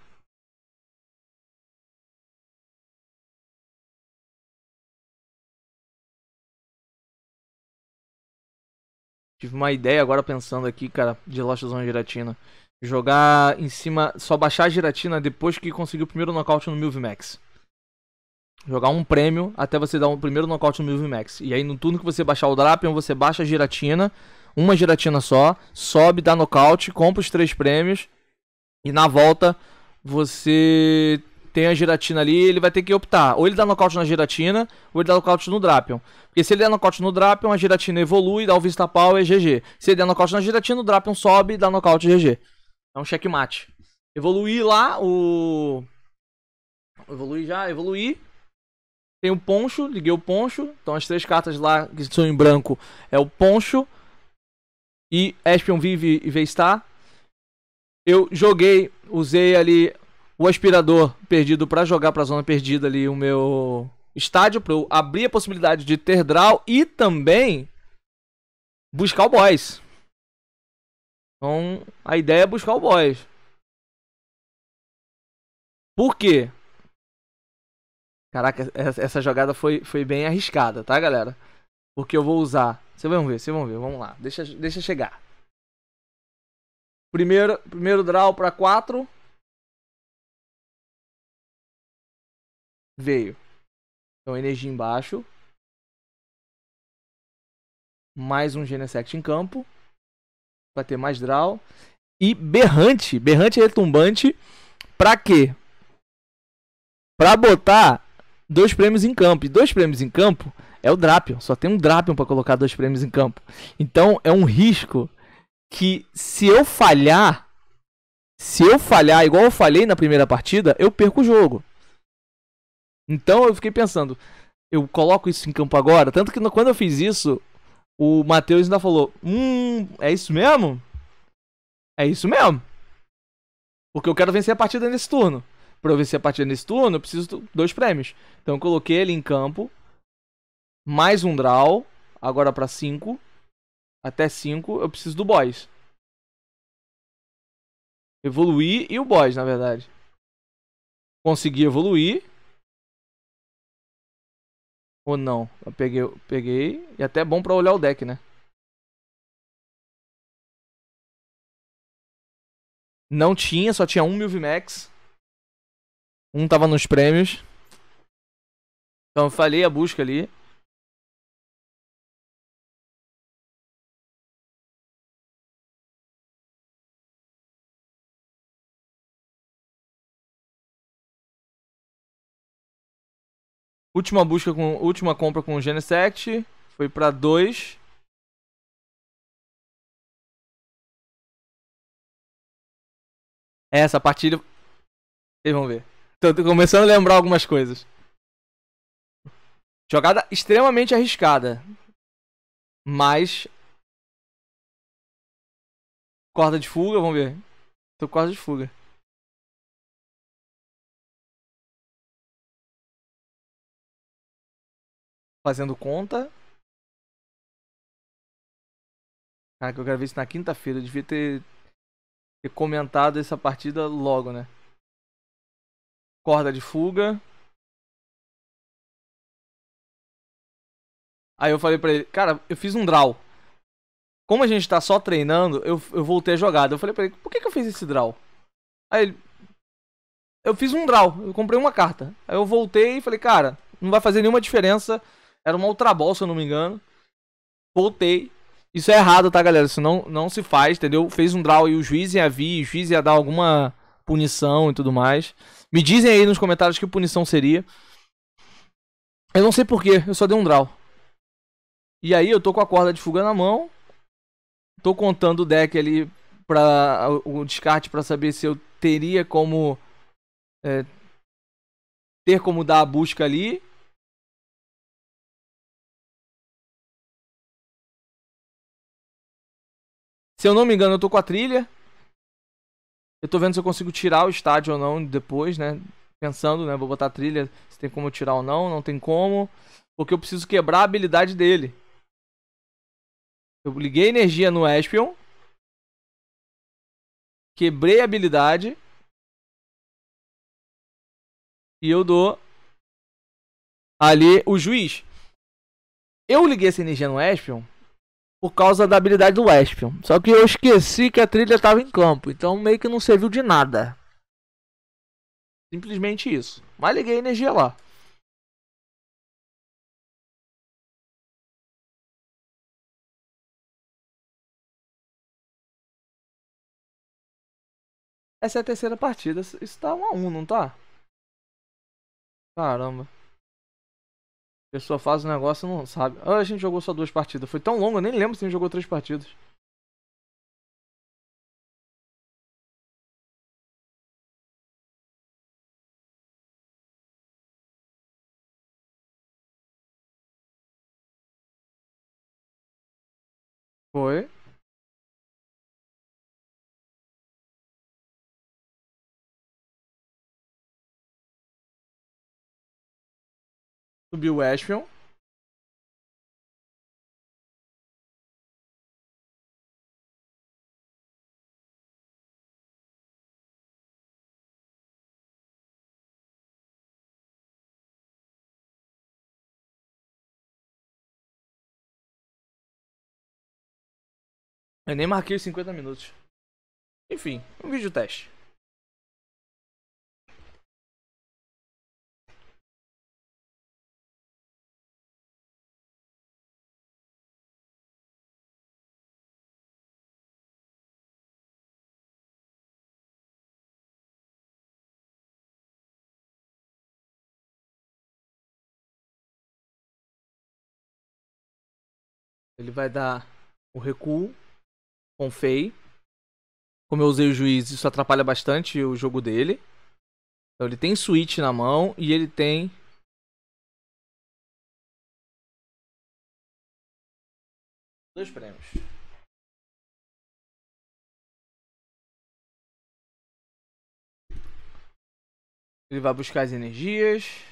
Speaker 1: Tive uma ideia agora pensando
Speaker 2: aqui, cara, de Lost Zone Giratina. Jogar em cima, só baixar a Giratina depois que conseguir o primeiro nocaute no max Jogar um prêmio até você dar o um primeiro nocaute no max E aí no turno que você baixar o Drapion, você baixa a Giratina, uma Giratina só, sobe, dá nocaute, compra os três prêmios. E na volta você tem a giratina ali, ele vai ter que optar. Ou ele dá nocaute na giratina, ou ele dá nocaute no Drapion. Porque se ele der nocaute no Drapion, a giratina evolui, dá o Vista Pau e é GG. Se ele der nocaute na giratina, o Drapion sobe e dá nocaute GG. É um então, checkmate. Evoluir lá, o. Evoluir já, evoluir. Tem o Poncho, liguei o Poncho. Então as três cartas lá que são em branco é o Poncho. E Espion Vive e V-Star. Eu joguei, usei ali o aspirador perdido para jogar para a zona perdida ali o meu estádio, para eu abrir a possibilidade
Speaker 1: de ter draw e também buscar o boss. Então, a ideia é buscar o boss. Por quê? Caraca, essa jogada foi, foi bem arriscada,
Speaker 2: tá, galera? Porque eu vou usar. Vocês vão ver, vocês vão ver. Vamos lá. Deixa, deixa chegar.
Speaker 1: Primeiro, primeiro draw para 4. Veio. Então, energia embaixo. Mais um Genesect em campo.
Speaker 2: Pra ter mais draw.
Speaker 1: E berrante. Berrante é retumbante. Pra quê?
Speaker 2: Pra botar dois prêmios em campo. E dois prêmios em campo é o Drapion. Só tem um Drapion para colocar dois prêmios em campo. Então é um risco que se eu falhar, se eu falhar igual eu falhei na primeira partida, eu perco o jogo. Então eu fiquei pensando, eu coloco isso em campo agora? Tanto que no, quando eu fiz isso, o Matheus ainda falou: Hum, é isso mesmo? É isso mesmo. Porque eu quero vencer a partida nesse turno. Pra eu vencer a partida nesse turno, eu preciso de dois prêmios. Então eu coloquei ele em campo. Mais um draw. Agora pra 5. Até 5, eu preciso do boss.
Speaker 1: Evoluir e o boss, na verdade. Consegui evoluir. Ou não? Eu peguei, eu peguei. E até é bom pra olhar o deck, né? Não tinha, só tinha um vmax Um tava nos prêmios. Então eu falei a busca ali. Última busca com. Última compra com o Genesect. Foi para 2. É, essa partida. Vocês vão ver. Tô, tô começando a lembrar algumas coisas. Jogada extremamente arriscada. Mas. Corda de fuga, vamos ver. Tô corda de fuga. fazendo conta. Cara, que eu gravei isso na quinta-feira. Eu devia ter, ter comentado essa partida logo, né? Corda de fuga. Aí eu falei pra ele, cara, eu fiz um draw. Como a gente tá só treinando, eu,
Speaker 2: eu voltei a jogada. Eu falei pra ele, por que, que eu fiz esse draw? Aí ele. Eu fiz um draw, eu comprei uma carta. Aí eu voltei e falei, cara, não vai fazer nenhuma diferença era uma outra bolsa, se eu não me engano. Voltei. Isso é errado, tá, galera? Isso não, não se faz, entendeu? Fez um draw e o juiz ia vir, o juiz ia dar alguma punição e tudo mais. Me dizem aí nos comentários que punição seria. Eu não sei porquê, eu só dei um draw. E aí eu tô com a corda de fuga na mão. Tô contando o deck ali para o descarte para saber se eu teria como é,
Speaker 1: ter como dar a busca ali Se eu não me engano, eu tô com a trilha. Eu tô vendo se eu consigo tirar o estádio ou não depois, né?
Speaker 2: Pensando, né? Vou botar a trilha, se tem como tirar ou não, não tem como. Porque eu preciso quebrar a
Speaker 1: habilidade dele. Eu liguei energia no Espion. Quebrei a habilidade. E eu dou ali o juiz.
Speaker 2: Eu liguei essa energia no Espion por causa da habilidade do Wespion. Só que eu esqueci
Speaker 1: que a trilha estava em campo, então meio que não serviu de nada. Simplesmente isso. Mas liguei a energia lá. Essa é a terceira partida. Isso tá 1x1, não tá? Caramba. A pessoa faz o negócio e não sabe. Ah, a gente jogou só duas partidas. Foi tão longo, eu nem lembro se a gente jogou três partidas. Foi. Subiu o Ashfield. Eu nem marquei os 50 minutos. Enfim, um vídeo teste. Ele vai dar o recuo com Fei. Como eu usei o juiz, isso atrapalha bastante o jogo dele. Então ele tem switch na mão e ele tem dois prêmios. Ele vai buscar as energias.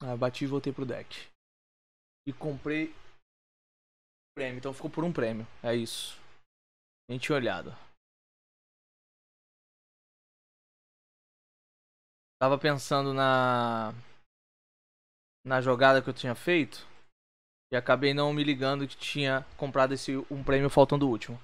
Speaker 1: Ah, bati e voltei pro deck. E comprei prêmio. Então ficou por um prêmio. É isso. Nem tinha olhado. Tava pensando na. Na jogada que eu tinha feito. E acabei não me ligando que tinha comprado esse um prêmio faltando o último.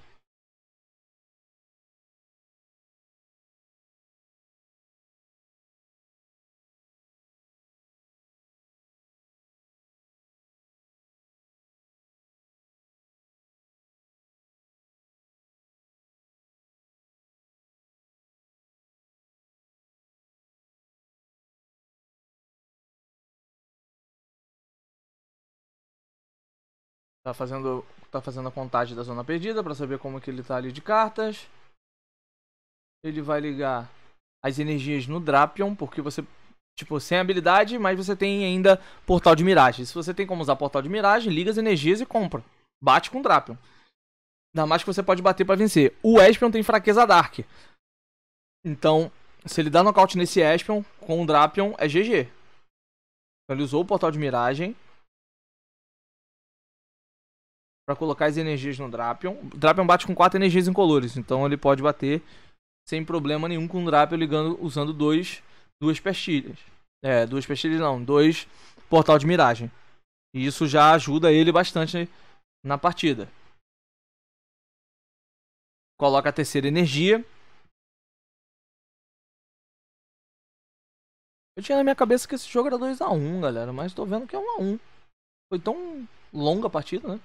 Speaker 1: Tá fazendo, tá fazendo a contagem da zona perdida para saber como que ele tá
Speaker 2: ali de cartas. Ele vai ligar as energias no Drapion, porque você, tipo, sem habilidade, mas você tem ainda Portal de Miragem. Se você tem como usar Portal de Miragem, liga as energias e compra. Bate com o Drapion. Ainda mais que você pode bater para vencer. O Espion tem fraqueza Dark. Então, se ele dá nocaute nesse Espion com o Drapion, é GG. Então ele usou o Portal de Miragem para colocar as energias no Drapion. O Drapion bate com 4 energias incolores, então ele pode bater sem problema nenhum com o Drapion ligando, usando dois, duas pastilhas. É, duas pastilhas não, dois portal de miragem. E isso
Speaker 1: já ajuda ele bastante na partida. Coloca a terceira energia. Eu tinha na minha cabeça que esse jogo era 2x1, galera, mas tô vendo que é 1x1. Foi tão longa a partida, né?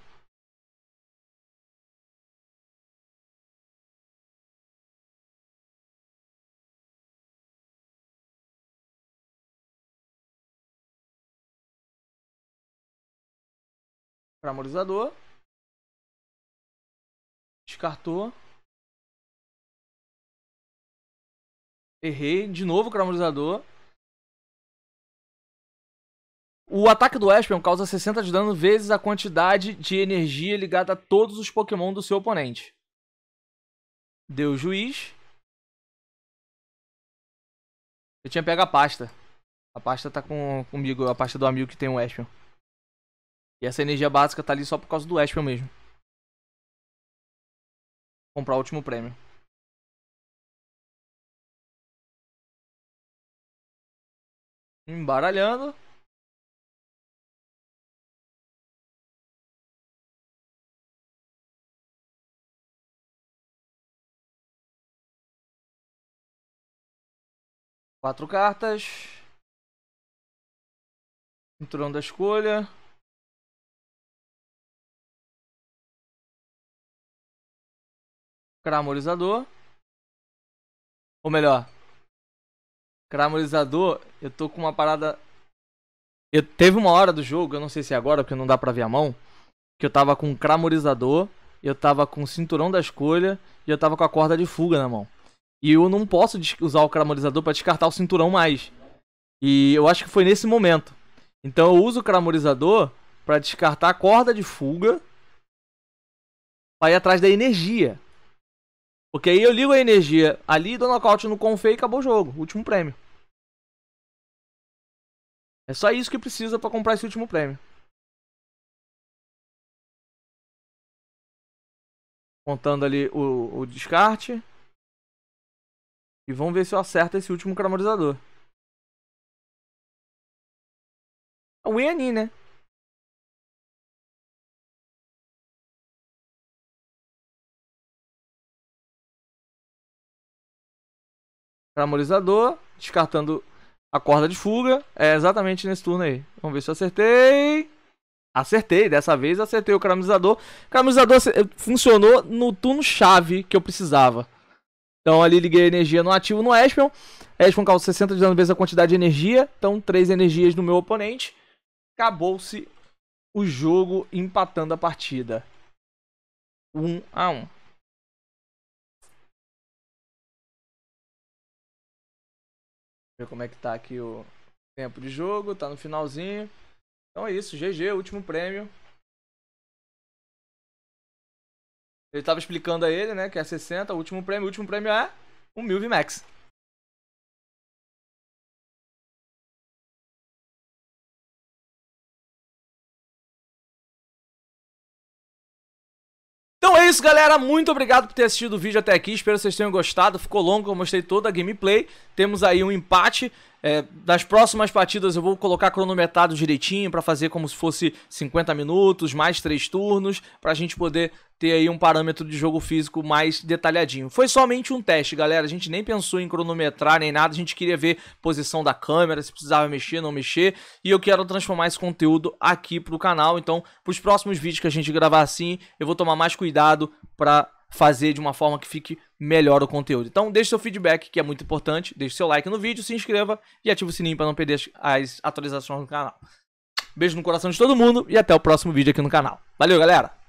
Speaker 1: Cramorizador, Descartou. Errei. De novo o caramelizador. O ataque do Espion causa 60 de dano vezes a quantidade de energia ligada a todos os Pokémon do seu oponente. Deu juiz. Eu tinha pego a pasta. A pasta tá com, comigo, a pasta do amigo que tem um Espion. E essa energia básica tá ali só por causa do Ashman mesmo. comprar o último prêmio. Embaralhando. Quatro cartas. Cinturão da escolha. cramorizador Ou melhor,
Speaker 2: cramorizador eu tô com uma parada. Eu, teve uma hora do jogo, eu não sei se é agora, porque não dá pra ver a mão. Que eu tava com um cramorizador, eu tava com o cinturão da escolha e eu tava com a corda de fuga na mão. E eu não posso usar o cramorizador para descartar o cinturão mais. E eu acho que foi nesse momento. Então eu uso o cramorizador para descartar a corda de fuga para ir atrás da energia. Porque aí eu ligo a energia ali, dou nocaute no Confei e acabou o jogo. Último prêmio.
Speaker 1: É só isso que precisa para comprar esse último prêmio. Contando ali o, o descarte. E vamos ver se eu acerto esse último caramelizador. É o um Ianin, né? Amorizador, descartando
Speaker 2: a corda de fuga. É exatamente nesse turno aí. Vamos ver se eu acertei. Acertei, dessa vez acertei o caramizador. O eh, funcionou no turno chave que eu precisava. Então ali liguei a energia no ativo no Espion. Espion causa 60 de dano vezes a quantidade de energia. Então 3 energias no meu oponente. Acabou-se o
Speaker 1: jogo empatando a partida. 1 um a 1. Um. Ver como é que tá aqui o tempo de jogo. Tá no finalzinho. Então é isso. GG, último prêmio. Ele tava explicando a ele, né, que é 60, o último prêmio. O último prêmio é um Milvi Max. isso, galera. Muito obrigado por ter
Speaker 2: assistido o vídeo até aqui. Espero que vocês tenham gostado. Ficou longo, eu mostrei toda a gameplay. Temos aí um empate. É, das próximas partidas eu vou colocar cronometrado direitinho para fazer como se fosse 50 minutos, mais 3 turnos, para a gente poder ter aí um parâmetro de jogo físico mais detalhadinho. Foi somente um teste, galera. A gente nem pensou em cronometrar nem nada. A gente queria ver posição da câmera, se precisava mexer, não mexer. E eu quero transformar esse conteúdo aqui pro canal. Então, pros próximos vídeos que a gente gravar assim, eu vou tomar mais cuidado para fazer de uma forma que fique melhora o conteúdo. Então, deixe seu feedback, que é muito importante. Deixe seu like no vídeo, se inscreva e ative o sininho para não perder as atualizações do canal. Beijo no coração de todo mundo e até o
Speaker 1: próximo vídeo aqui no canal. Valeu, galera!